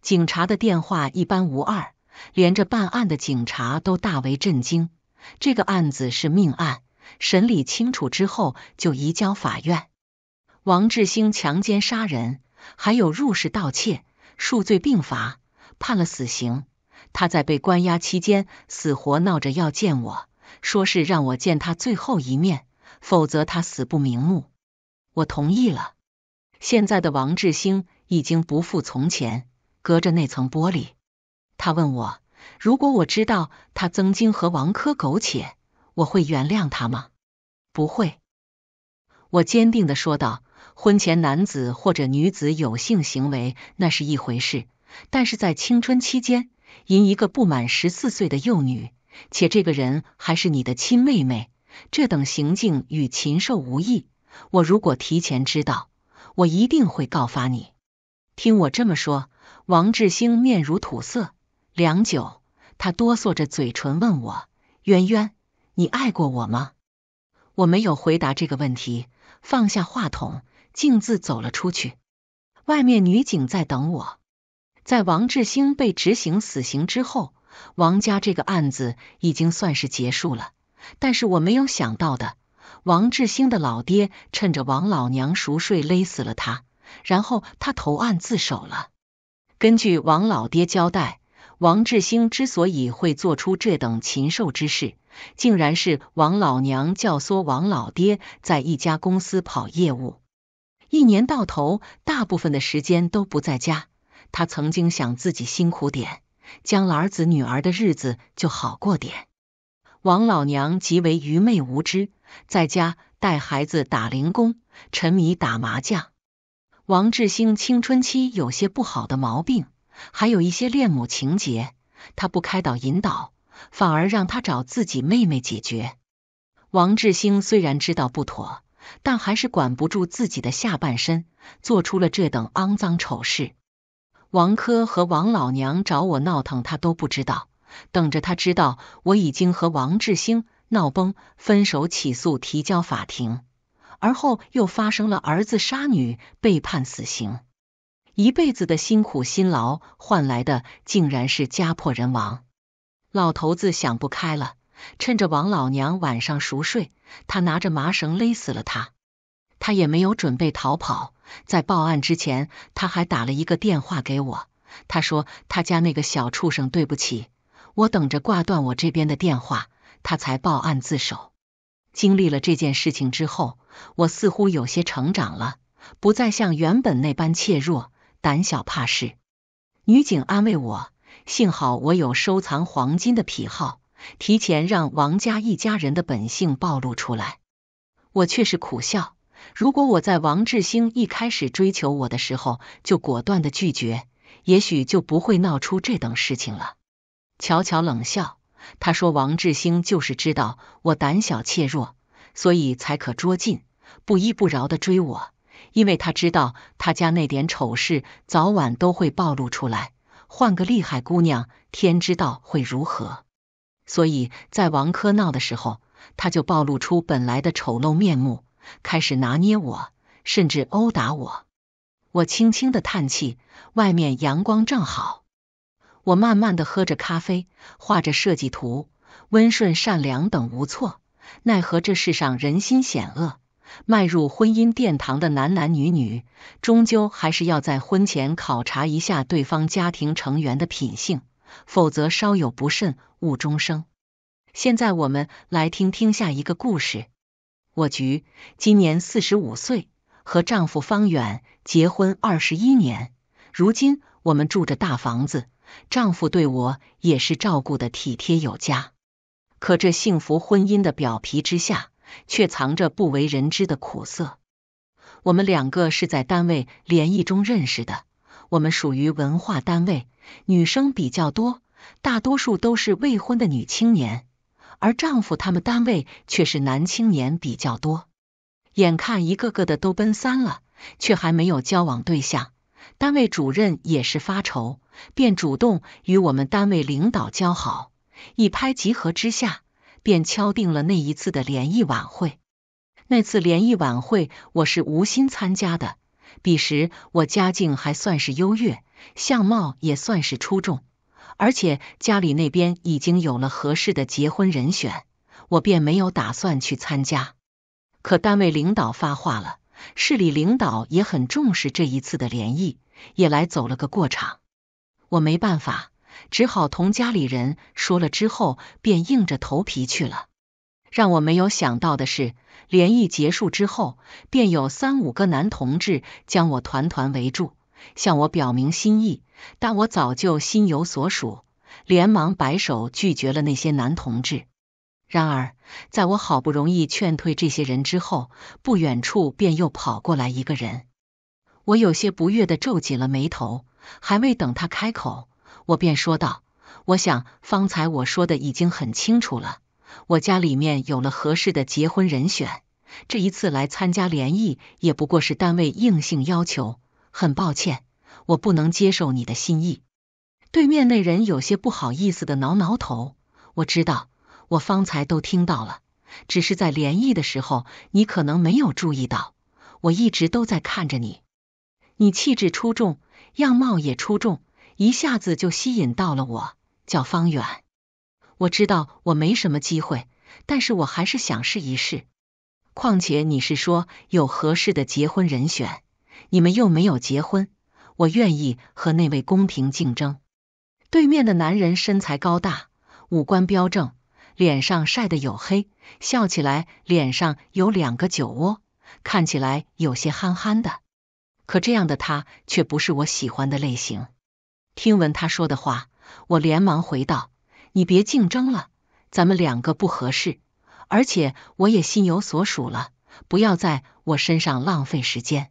警察的电话一般无二，连着办案的警察都大为震惊。这个案子是命案，审理清楚之后就移交法院。王志兴强奸杀人，还有入室盗窃，数罪并罚，判了死刑。他在被关押期间，死活闹着要见我。说是让我见他最后一面，否则他死不瞑目。我同意了。现在的王志兴已经不复从前。隔着那层玻璃，他问我：如果我知道他曾经和王珂苟且，我会原谅他吗？不会。我坚定的说道：婚前男子或者女子有性行为那是一回事，但是在青春期间，因一个不满十四岁的幼女。且这个人还是你的亲妹妹，这等行径与禽兽无异。我如果提前知道，我一定会告发你。听我这么说，王志兴面如土色，良久，他哆嗦着嘴唇问我：“渊渊，你爱过我吗？”我没有回答这个问题，放下话筒，径自走了出去。外面女警在等我。在王志兴被执行死刑之后。王家这个案子已经算是结束了，但是我没有想到的，王志兴的老爹趁着王老娘熟睡勒死了他，然后他投案自首了。根据王老爹交代，王志兴之所以会做出这等禽兽之事，竟然是王老娘教唆王老爹在一家公司跑业务，一年到头大部分的时间都不在家。他曾经想自己辛苦点。将来，儿子女儿的日子就好过点。王老娘极为愚昧无知，在家带孩子、打零工，沉迷打麻将。王志兴青春期有些不好的毛病，还有一些恋母情节。他不开导引导，反而让他找自己妹妹解决。王志兴虽然知道不妥，但还是管不住自己的下半身，做出了这等肮脏丑事。王珂和王老娘找我闹腾，他都不知道，等着他知道我已经和王志兴闹崩，分手起诉提交法庭，而后又发生了儿子杀女被判死刑，一辈子的辛苦辛劳换来的竟然是家破人亡，老头子想不开了，趁着王老娘晚上熟睡，他拿着麻绳勒死了他，他也没有准备逃跑。在报案之前，他还打了一个电话给我。他说他家那个小畜生，对不起。我等着挂断我这边的电话，他才报案自首。经历了这件事情之后，我似乎有些成长了，不再像原本那般怯弱、胆小怕事。女警安慰我：“幸好我有收藏黄金的癖好，提前让王家一家人的本性暴露出来。”我却是苦笑。如果我在王志兴一开始追求我的时候就果断的拒绝，也许就不会闹出这等事情了。巧巧冷笑，他说：“王志兴就是知道我胆小怯弱，所以才可捉尽，不依不饶的追我。因为他知道他家那点丑事早晚都会暴露出来，换个厉害姑娘，天知道会如何。所以在王珂闹的时候，他就暴露出本来的丑陋面目。”开始拿捏我，甚至殴打我。我轻轻的叹气，外面阳光正好。我慢慢的喝着咖啡，画着设计图，温顺善良等无错。奈何这世上人心险恶，迈入婚姻殿堂的男男女女，终究还是要在婚前考察一下对方家庭成员的品性，否则稍有不慎，误终生。现在我们来听听下一个故事。我菊今年四十五岁，和丈夫方远结婚二十一年。如今我们住着大房子，丈夫对我也是照顾的体贴有加。可这幸福婚姻的表皮之下，却藏着不为人知的苦涩。我们两个是在单位联谊中认识的。我们属于文化单位，女生比较多，大多数都是未婚的女青年。而丈夫他们单位却是男青年比较多，眼看一个个的都奔三了，却还没有交往对象。单位主任也是发愁，便主动与我们单位领导交好，一拍即合之下，便敲定了那一次的联谊晚会。那次联谊晚会，我是无心参加的。彼时我家境还算是优越，相貌也算是出众。而且家里那边已经有了合适的结婚人选，我便没有打算去参加。可单位领导发话了，市里领导也很重视这一次的联谊，也来走了个过场。我没办法，只好同家里人说了之后，便硬着头皮去了。让我没有想到的是，联谊结束之后，便有三五个男同志将我团团围住。向我表明心意，但我早就心有所属，连忙摆手拒绝了那些男同志。然而，在我好不容易劝退这些人之后，不远处便又跑过来一个人，我有些不悦的皱紧了眉头。还未等他开口，我便说道：“我想，方才我说的已经很清楚了，我家里面有了合适的结婚人选，这一次来参加联谊也不过是单位硬性要求。”很抱歉，我不能接受你的心意。对面那人有些不好意思的挠挠头。我知道，我方才都听到了，只是在联谊的时候，你可能没有注意到，我一直都在看着你。你气质出众，样貌也出众，一下子就吸引到了我。叫方远，我知道我没什么机会，但是我还是想试一试。况且你是说有合适的结婚人选？你们又没有结婚，我愿意和那位公平竞争。对面的男人身材高大，五官标正，脸上晒得黝黑，笑起来脸上有两个酒窝，看起来有些憨憨的。可这样的他却不是我喜欢的类型。听闻他说的话，我连忙回道：“你别竞争了，咱们两个不合适，而且我也心有所属了，不要在我身上浪费时间。”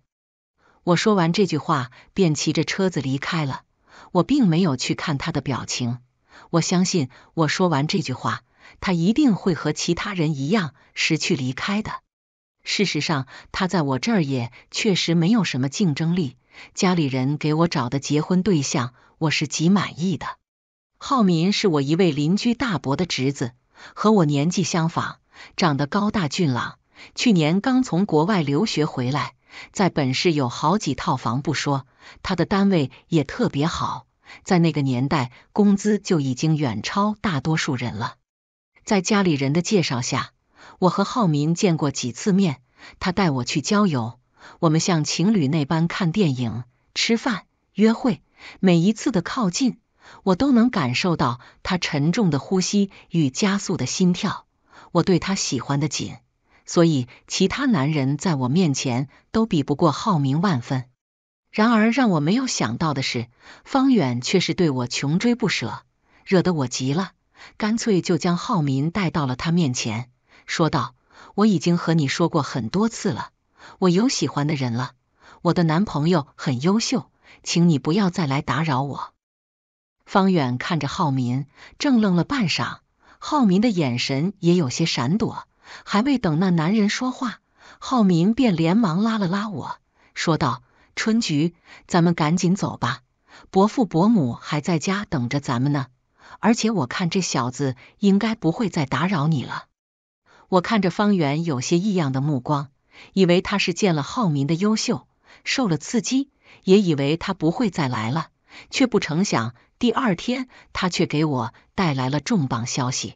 我说完这句话，便骑着车子离开了。我并没有去看他的表情。我相信，我说完这句话，他一定会和其他人一样识趣离开的。事实上，他在我这儿也确实没有什么竞争力。家里人给我找的结婚对象，我是极满意的。浩民是我一位邻居大伯的侄子，和我年纪相仿，长得高大俊朗。去年刚从国外留学回来。在本市有好几套房不说，他的单位也特别好，在那个年代，工资就已经远超大多数人了。在家里人的介绍下，我和浩明见过几次面，他带我去郊游，我们像情侣那般看电影、吃饭、约会。每一次的靠近，我都能感受到他沉重的呼吸与加速的心跳，我对他喜欢的紧。所以，其他男人在我面前都比不过浩明万分。然而，让我没有想到的是，方远却是对我穷追不舍，惹得我急了，干脆就将浩民带到了他面前，说道：“我已经和你说过很多次了，我有喜欢的人了，我的男朋友很优秀，请你不要再来打扰我。”方远看着浩民，怔愣了半晌，浩民的眼神也有些闪躲。还未等那男人说话，浩明便连忙拉了拉我，说道：“春菊，咱们赶紧走吧，伯父伯母还在家等着咱们呢。而且我看这小子应该不会再打扰你了。”我看着方圆有些异样的目光，以为他是见了浩民的优秀，受了刺激，也以为他不会再来了，却不成想第二天他却给我带来了重磅消息。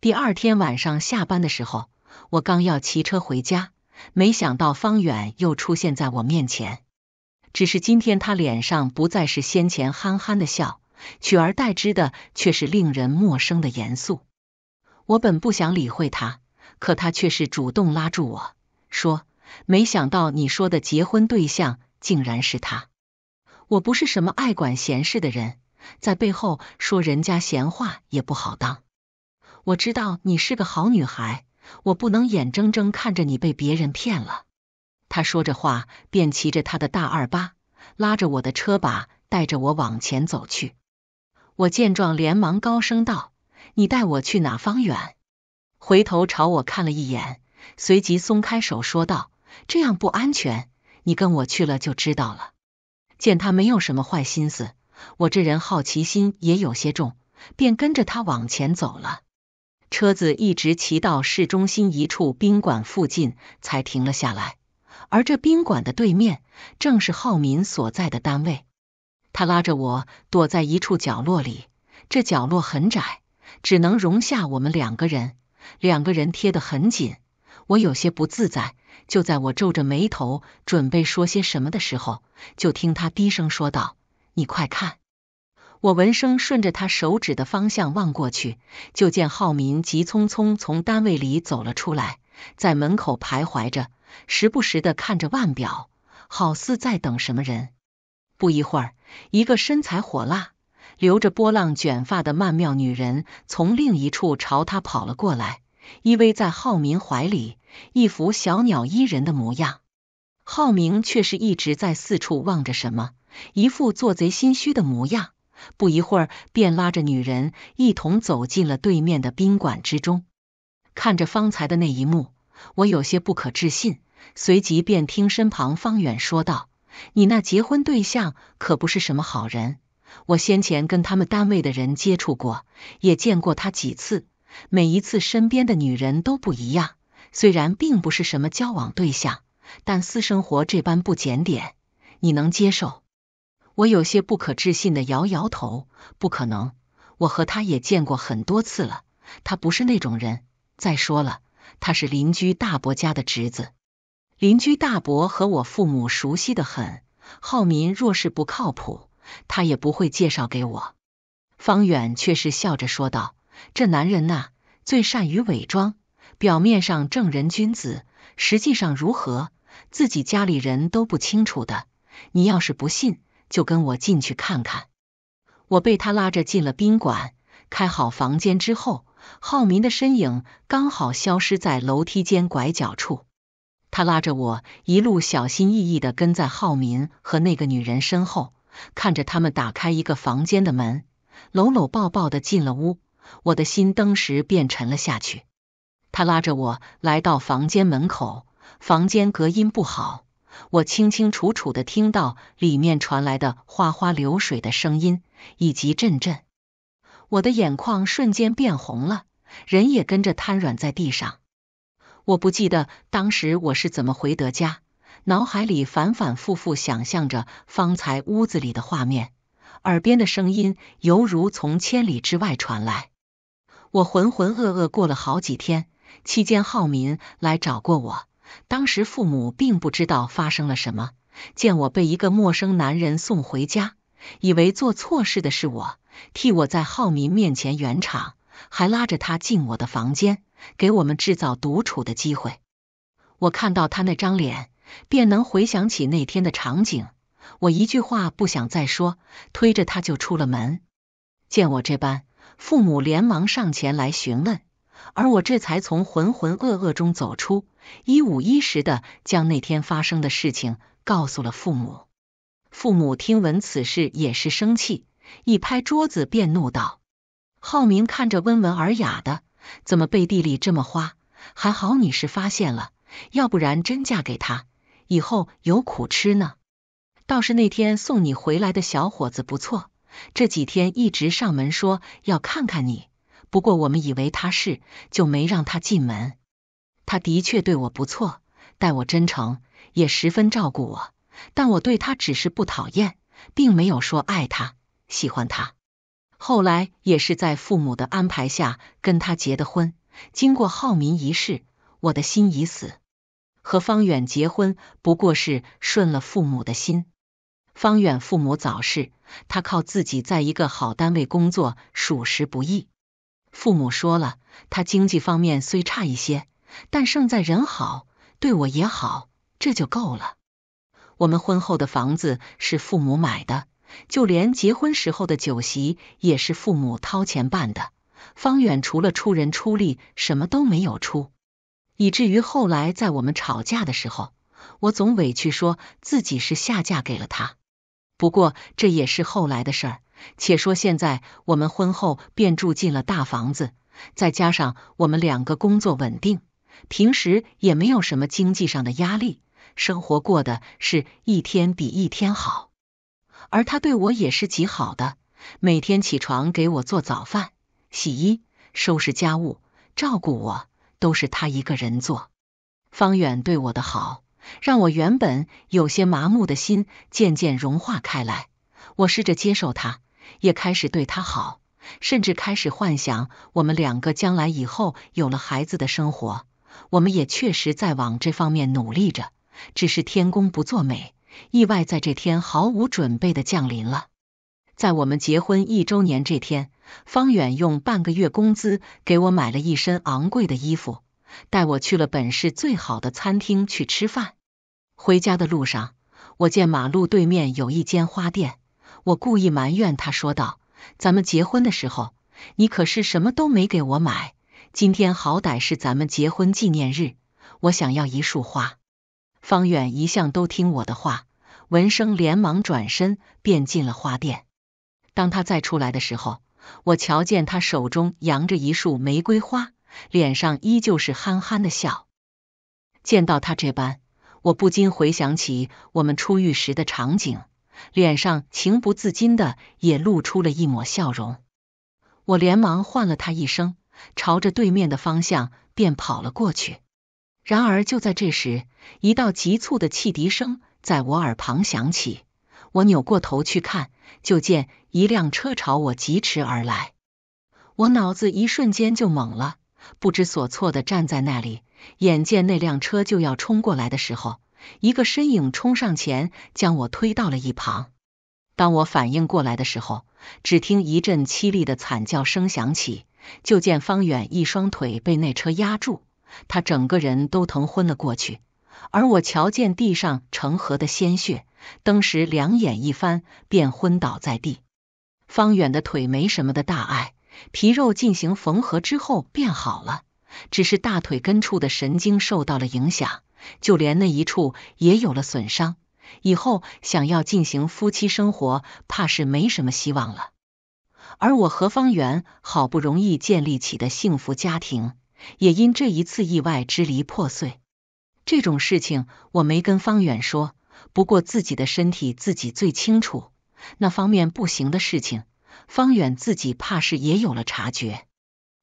第二天晚上下班的时候，我刚要骑车回家，没想到方远又出现在我面前。只是今天他脸上不再是先前憨憨的笑，取而代之的却是令人陌生的严肃。我本不想理会他，可他却是主动拉住我说：“没想到你说的结婚对象竟然是他。”我不是什么爱管闲事的人，在背后说人家闲话也不好当。我知道你是个好女孩，我不能眼睁睁看着你被别人骗了。他说着话，便骑着他的大二八，拉着我的车把，带着我往前走去。我见状，连忙高声道：“你带我去哪方远？”回头朝我看了一眼，随即松开手，说道：“这样不安全，你跟我去了就知道了。”见他没有什么坏心思，我这人好奇心也有些重，便跟着他往前走了。车子一直骑到市中心一处宾馆附近才停了下来，而这宾馆的对面正是浩民所在的单位。他拉着我躲在一处角落里，这角落很窄，只能容下我们两个人，两个人贴得很紧。我有些不自在，就在我皱着眉头准备说些什么的时候，就听他低声说道：“你快看。”我闻声顺着他手指的方向望过去，就见浩民急匆匆从单位里走了出来，在门口徘徊着，时不时的看着腕表，好似在等什么人。不一会儿，一个身材火辣、留着波浪卷发的曼妙女人从另一处朝他跑了过来，依偎在浩民怀里，一副小鸟依人的模样。浩明却是一直在四处望着什么，一副做贼心虚的模样。不一会儿，便拉着女人一同走进了对面的宾馆之中。看着方才的那一幕，我有些不可置信，随即便听身旁方远说道：“你那结婚对象可不是什么好人。我先前跟他们单位的人接触过，也见过他几次，每一次身边的女人都不一样。虽然并不是什么交往对象，但私生活这般不检点，你能接受？”我有些不可置信的摇摇头：“不可能，我和他也见过很多次了，他不是那种人。再说了，他是邻居大伯家的侄子，邻居大伯和我父母熟悉的很。浩民若是不靠谱，他也不会介绍给我。”方远却是笑着说道：“这男人呐，最善于伪装，表面上正人君子，实际上如何，自己家里人都不清楚的。你要是不信。”就跟我进去看看。我被他拉着进了宾馆，开好房间之后，浩民的身影刚好消失在楼梯间拐角处。他拉着我一路小心翼翼的跟在浩民和那个女人身后，看着他们打开一个房间的门，搂搂抱抱的进了屋。我的心登时便沉了下去。他拉着我来到房间门口，房间隔音不好。我清清楚楚的听到里面传来的哗哗流水的声音，以及阵阵。我的眼眶瞬间变红了，人也跟着瘫软在地上。我不记得当时我是怎么回的家，脑海里反反复复想象着方才屋子里的画面，耳边的声音犹如从千里之外传来。我浑浑噩噩过了好几天，期间浩民来找过我。当时父母并不知道发生了什么，见我被一个陌生男人送回家，以为做错事的是我，替我在浩民面前圆场，还拉着他进我的房间，给我们制造独处的机会。我看到他那张脸，便能回想起那天的场景。我一句话不想再说，推着他就出了门。见我这般，父母连忙上前来询问。而我这才从浑浑噩噩中走出，一五一十的将那天发生的事情告诉了父母。父母听闻此事也是生气，一拍桌子便怒道：“浩明，看着温文尔雅的，怎么背地里这么花？还好你是发现了，要不然真嫁给他，以后有苦吃呢。倒是那天送你回来的小伙子不错，这几天一直上门说要看看你。”不过我们以为他是，就没让他进门。他的确对我不错，待我真诚，也十分照顾我。但我对他只是不讨厌，并没有说爱他、喜欢他。后来也是在父母的安排下跟他结的婚。经过浩民一事，我的心已死。和方远结婚不过是顺了父母的心。方远父母早逝，他靠自己在一个好单位工作，属实不易。父母说了，他经济方面虽差一些，但胜在人好，对我也好，这就够了。我们婚后的房子是父母买的，就连结婚时候的酒席也是父母掏钱办的。方远除了出人出力，什么都没有出，以至于后来在我们吵架的时候，我总委屈说自己是下嫁给了他。不过这也是后来的事儿。且说现在我们婚后便住进了大房子，再加上我们两个工作稳定，平时也没有什么经济上的压力，生活过得是一天比一天好。而他对我也是极好的，每天起床给我做早饭、洗衣、收拾家务、照顾我，都是他一个人做。方远对我的好，让我原本有些麻木的心渐渐融化开来。我试着接受他。也开始对他好，甚至开始幻想我们两个将来以后有了孩子的生活。我们也确实在往这方面努力着，只是天公不作美，意外在这天毫无准备的降临了。在我们结婚一周年这天，方远用半个月工资给我买了一身昂贵的衣服，带我去了本市最好的餐厅去吃饭。回家的路上，我见马路对面有一间花店。我故意埋怨他说道：“咱们结婚的时候，你可是什么都没给我买。今天好歹是咱们结婚纪念日，我想要一束花。”方远一向都听我的话，闻声连忙转身便进了花店。当他再出来的时候，我瞧见他手中扬着一束玫瑰花，脸上依旧是憨憨的笑。见到他这般，我不禁回想起我们初遇时的场景。脸上情不自禁的也露出了一抹笑容，我连忙唤了他一声，朝着对面的方向便跑了过去。然而就在这时，一道急促的汽笛声在我耳旁响起，我扭过头去看，就见一辆车朝我疾驰而来。我脑子一瞬间就懵了，不知所措的站在那里，眼见那辆车就要冲过来的时候。一个身影冲上前，将我推到了一旁。当我反应过来的时候，只听一阵凄厉的惨叫声响起，就见方远一双腿被那车压住，他整个人都疼昏了过去。而我瞧见地上成河的鲜血，当时两眼一翻，便昏倒在地。方远的腿没什么的大碍，皮肉进行缝合之后便好了，只是大腿根处的神经受到了影响。就连那一处也有了损伤，以后想要进行夫妻生活，怕是没什么希望了。而我和方远好不容易建立起的幸福家庭，也因这一次意外支离破碎。这种事情我没跟方远说，不过自己的身体自己最清楚，那方面不行的事情，方远自己怕是也有了察觉。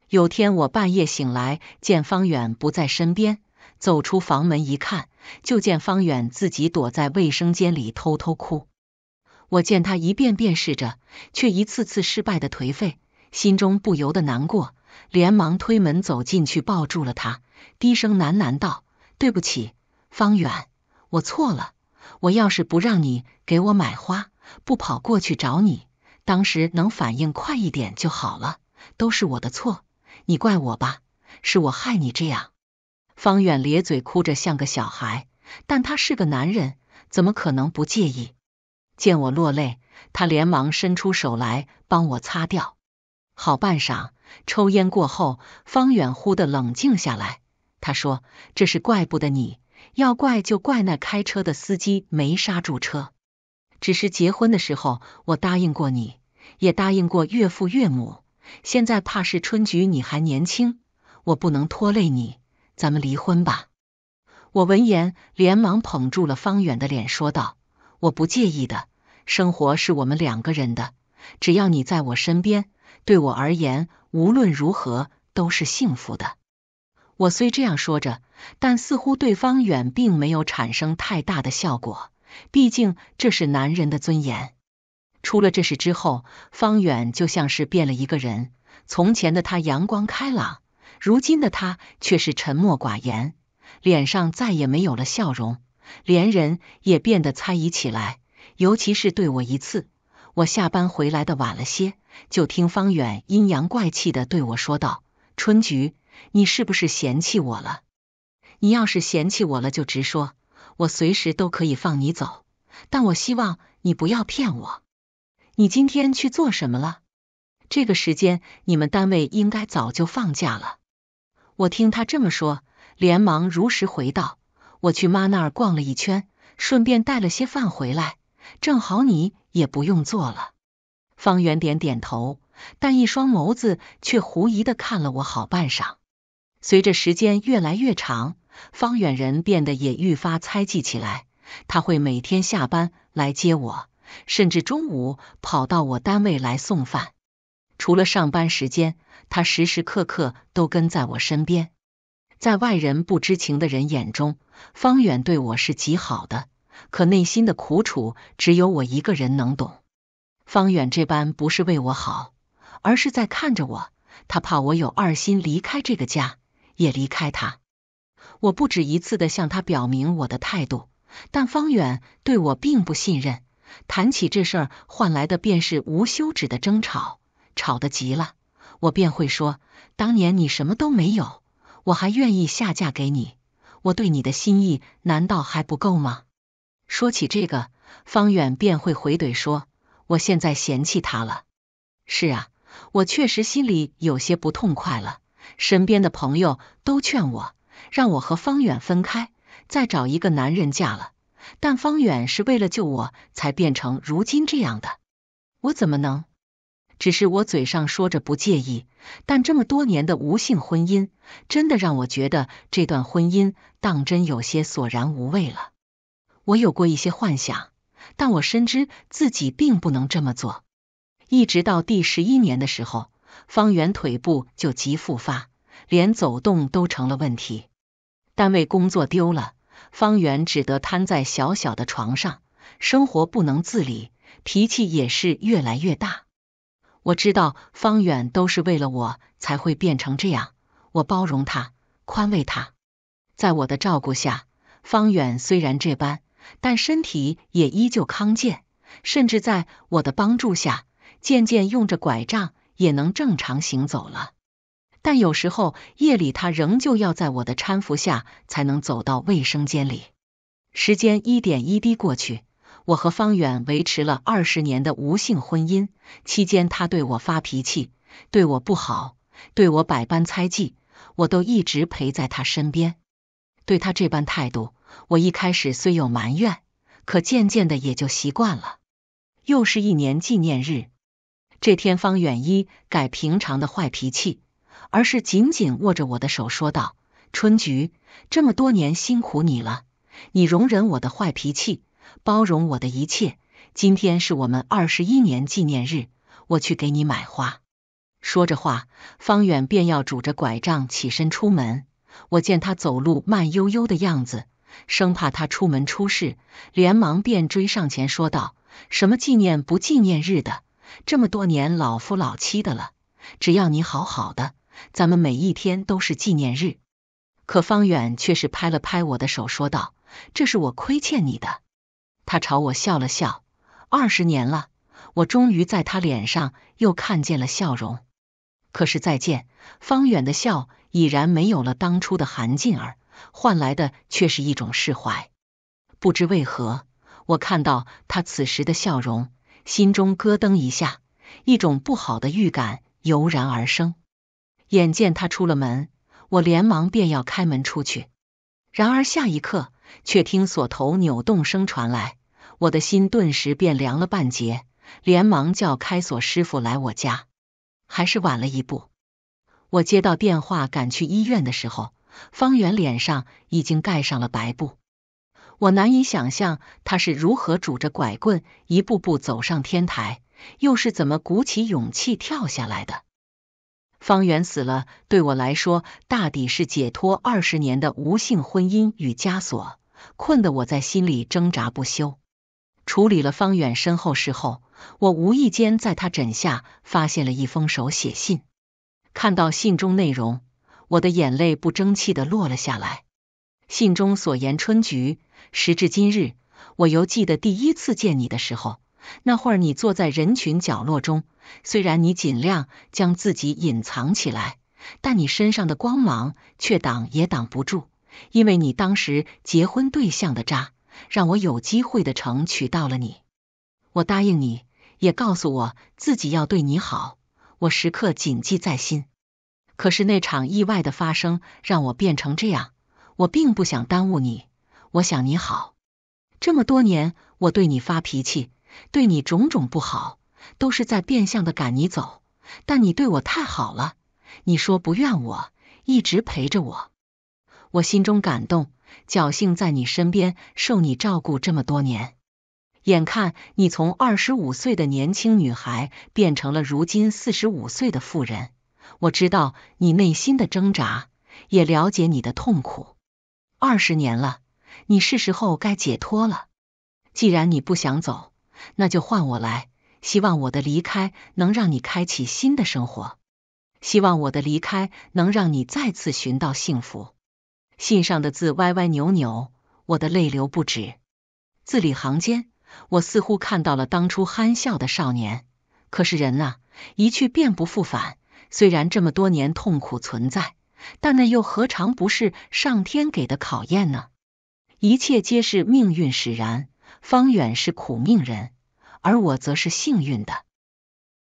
有天我半夜醒来，见方远不在身边。走出房门一看，就见方远自己躲在卫生间里偷偷哭。我见他一遍遍试着，却一次次失败的颓废，心中不由得难过，连忙推门走进去，抱住了他，低声喃喃道：“对不起，方远，我错了。我要是不让你给我买花，不跑过去找你，当时能反应快一点就好了。都是我的错，你怪我吧，是我害你这样。”方远咧嘴哭着，像个小孩，但他是个男人，怎么可能不介意？见我落泪，他连忙伸出手来帮我擦掉。好半晌，抽烟过后，方远忽的冷静下来。他说：“这是怪不得你，要怪就怪那开车的司机没刹住车。只是结婚的时候，我答应过你，也答应过岳父岳母。现在怕是春菊，你还年轻，我不能拖累你。”咱们离婚吧！我闻言连忙捧住了方远的脸，说道：“我不介意的，生活是我们两个人的，只要你在我身边，对我而言无论如何都是幸福的。”我虽这样说着，但似乎对方远并没有产生太大的效果。毕竟这是男人的尊严。出了这事之后，方远就像是变了一个人。从前的他阳光开朗。如今的他却是沉默寡言，脸上再也没有了笑容，连人也变得猜疑起来。尤其是对我一次，我下班回来的晚了些，就听方远阴阳怪气的对我说道：“春菊，你是不是嫌弃我了？你要是嫌弃我了，就直说，我随时都可以放你走。但我希望你不要骗我。你今天去做什么了？这个时间你们单位应该早就放假了。”我听他这么说，连忙如实回道：“我去妈那儿逛了一圈，顺便带了些饭回来，正好你也不用做了。”方远点点头，但一双眸子却狐疑的看了我好半晌。随着时间越来越长，方远人变得也愈发猜忌起来。他会每天下班来接我，甚至中午跑到我单位来送饭，除了上班时间。他时时刻刻都跟在我身边，在外人不知情的人眼中，方远对我是极好的。可内心的苦楚只有我一个人能懂。方远这般不是为我好，而是在看着我。他怕我有二心，离开这个家，也离开他。我不止一次的向他表明我的态度，但方远对我并不信任。谈起这事儿，换来的便是无休止的争吵，吵得急了。我便会说，当年你什么都没有，我还愿意下嫁给你，我对你的心意难道还不够吗？说起这个，方远便会回怼说：“我现在嫌弃他了。”是啊，我确实心里有些不痛快了。身边的朋友都劝我，让我和方远分开，再找一个男人嫁了。但方远是为了救我才变成如今这样的，我怎么能？只是我嘴上说着不介意，但这么多年的无性婚姻，真的让我觉得这段婚姻当真有些索然无味了。我有过一些幻想，但我深知自己并不能这么做。一直到第十一年的时候，方圆腿部就急复发，连走动都成了问题。单位工作丢了，方圆只得瘫在小小的床上，生活不能自理，脾气也是越来越大。我知道方远都是为了我才会变成这样，我包容他，宽慰他，在我的照顾下，方远虽然这般，但身体也依旧康健，甚至在我的帮助下，渐渐用着拐杖也能正常行走了。但有时候夜里他仍旧要在我的搀扶下才能走到卫生间里。时间一点一滴过去。我和方远维持了二十年的无性婚姻，期间他对我发脾气，对我不好，对我百般猜忌，我都一直陪在他身边。对他这般态度，我一开始虽有埋怨，可渐渐的也就习惯了。又是一年纪念日，这天方远一改平常的坏脾气，而是紧紧握着我的手说道：“春菊，这么多年辛苦你了，你容忍我的坏脾气。”包容我的一切。今天是我们二十一年纪念日，我去给你买花。说着话，方远便要拄着拐杖起身出门。我见他走路慢悠悠的样子，生怕他出门出事，连忙便追上前说道：“什么纪念不纪念日的？这么多年老夫老妻的了，只要你好好的，咱们每一天都是纪念日。”可方远却是拍了拍我的手，说道：“这是我亏欠你的。”他朝我笑了笑，二十年了，我终于在他脸上又看见了笑容。可是再见，方远的笑已然没有了当初的韩劲儿，换来的却是一种释怀。不知为何，我看到他此时的笑容，心中咯噔一下，一种不好的预感油然而生。眼见他出了门，我连忙便要开门出去，然而下一刻。却听锁头扭动声传来，我的心顿时便凉了半截，连忙叫开锁师傅来我家，还是晚了一步。我接到电话赶去医院的时候，方圆脸上已经盖上了白布。我难以想象他是如何拄着拐棍一步步走上天台，又是怎么鼓起勇气跳下来的。方远死了，对我来说，大抵是解脱二十年的无性婚姻与枷锁，困得我在心里挣扎不休。处理了方远身后事后，我无意间在他枕下发现了一封手写信，看到信中内容，我的眼泪不争气的落了下来。信中所言，春菊，时至今日，我犹记得第一次见你的时候。那会儿你坐在人群角落中，虽然你尽量将自己隐藏起来，但你身上的光芒却挡也挡不住。因为你当时结婚对象的渣，让我有机会的成娶到了你。我答应你，也告诉我自己要对你好，我时刻谨记在心。可是那场意外的发生让我变成这样，我并不想耽误你。我想你好，这么多年我对你发脾气。对你种种不好，都是在变相的赶你走。但你对我太好了，你说不怨我，一直陪着我，我心中感动。侥幸在你身边受你照顾这么多年，眼看你从二十五岁的年轻女孩变成了如今四十五岁的妇人，我知道你内心的挣扎，也了解你的痛苦。二十年了，你是时候该解脱了。既然你不想走。那就换我来。希望我的离开能让你开启新的生活，希望我的离开能让你再次寻到幸福。信上的字歪歪扭扭，我的泪流不止。字里行间，我似乎看到了当初憨笑的少年。可是人呐，一去便不复返。虽然这么多年痛苦存在，但那又何尝不是上天给的考验呢？一切皆是命运使然。方远是苦命人。而我则是幸运的。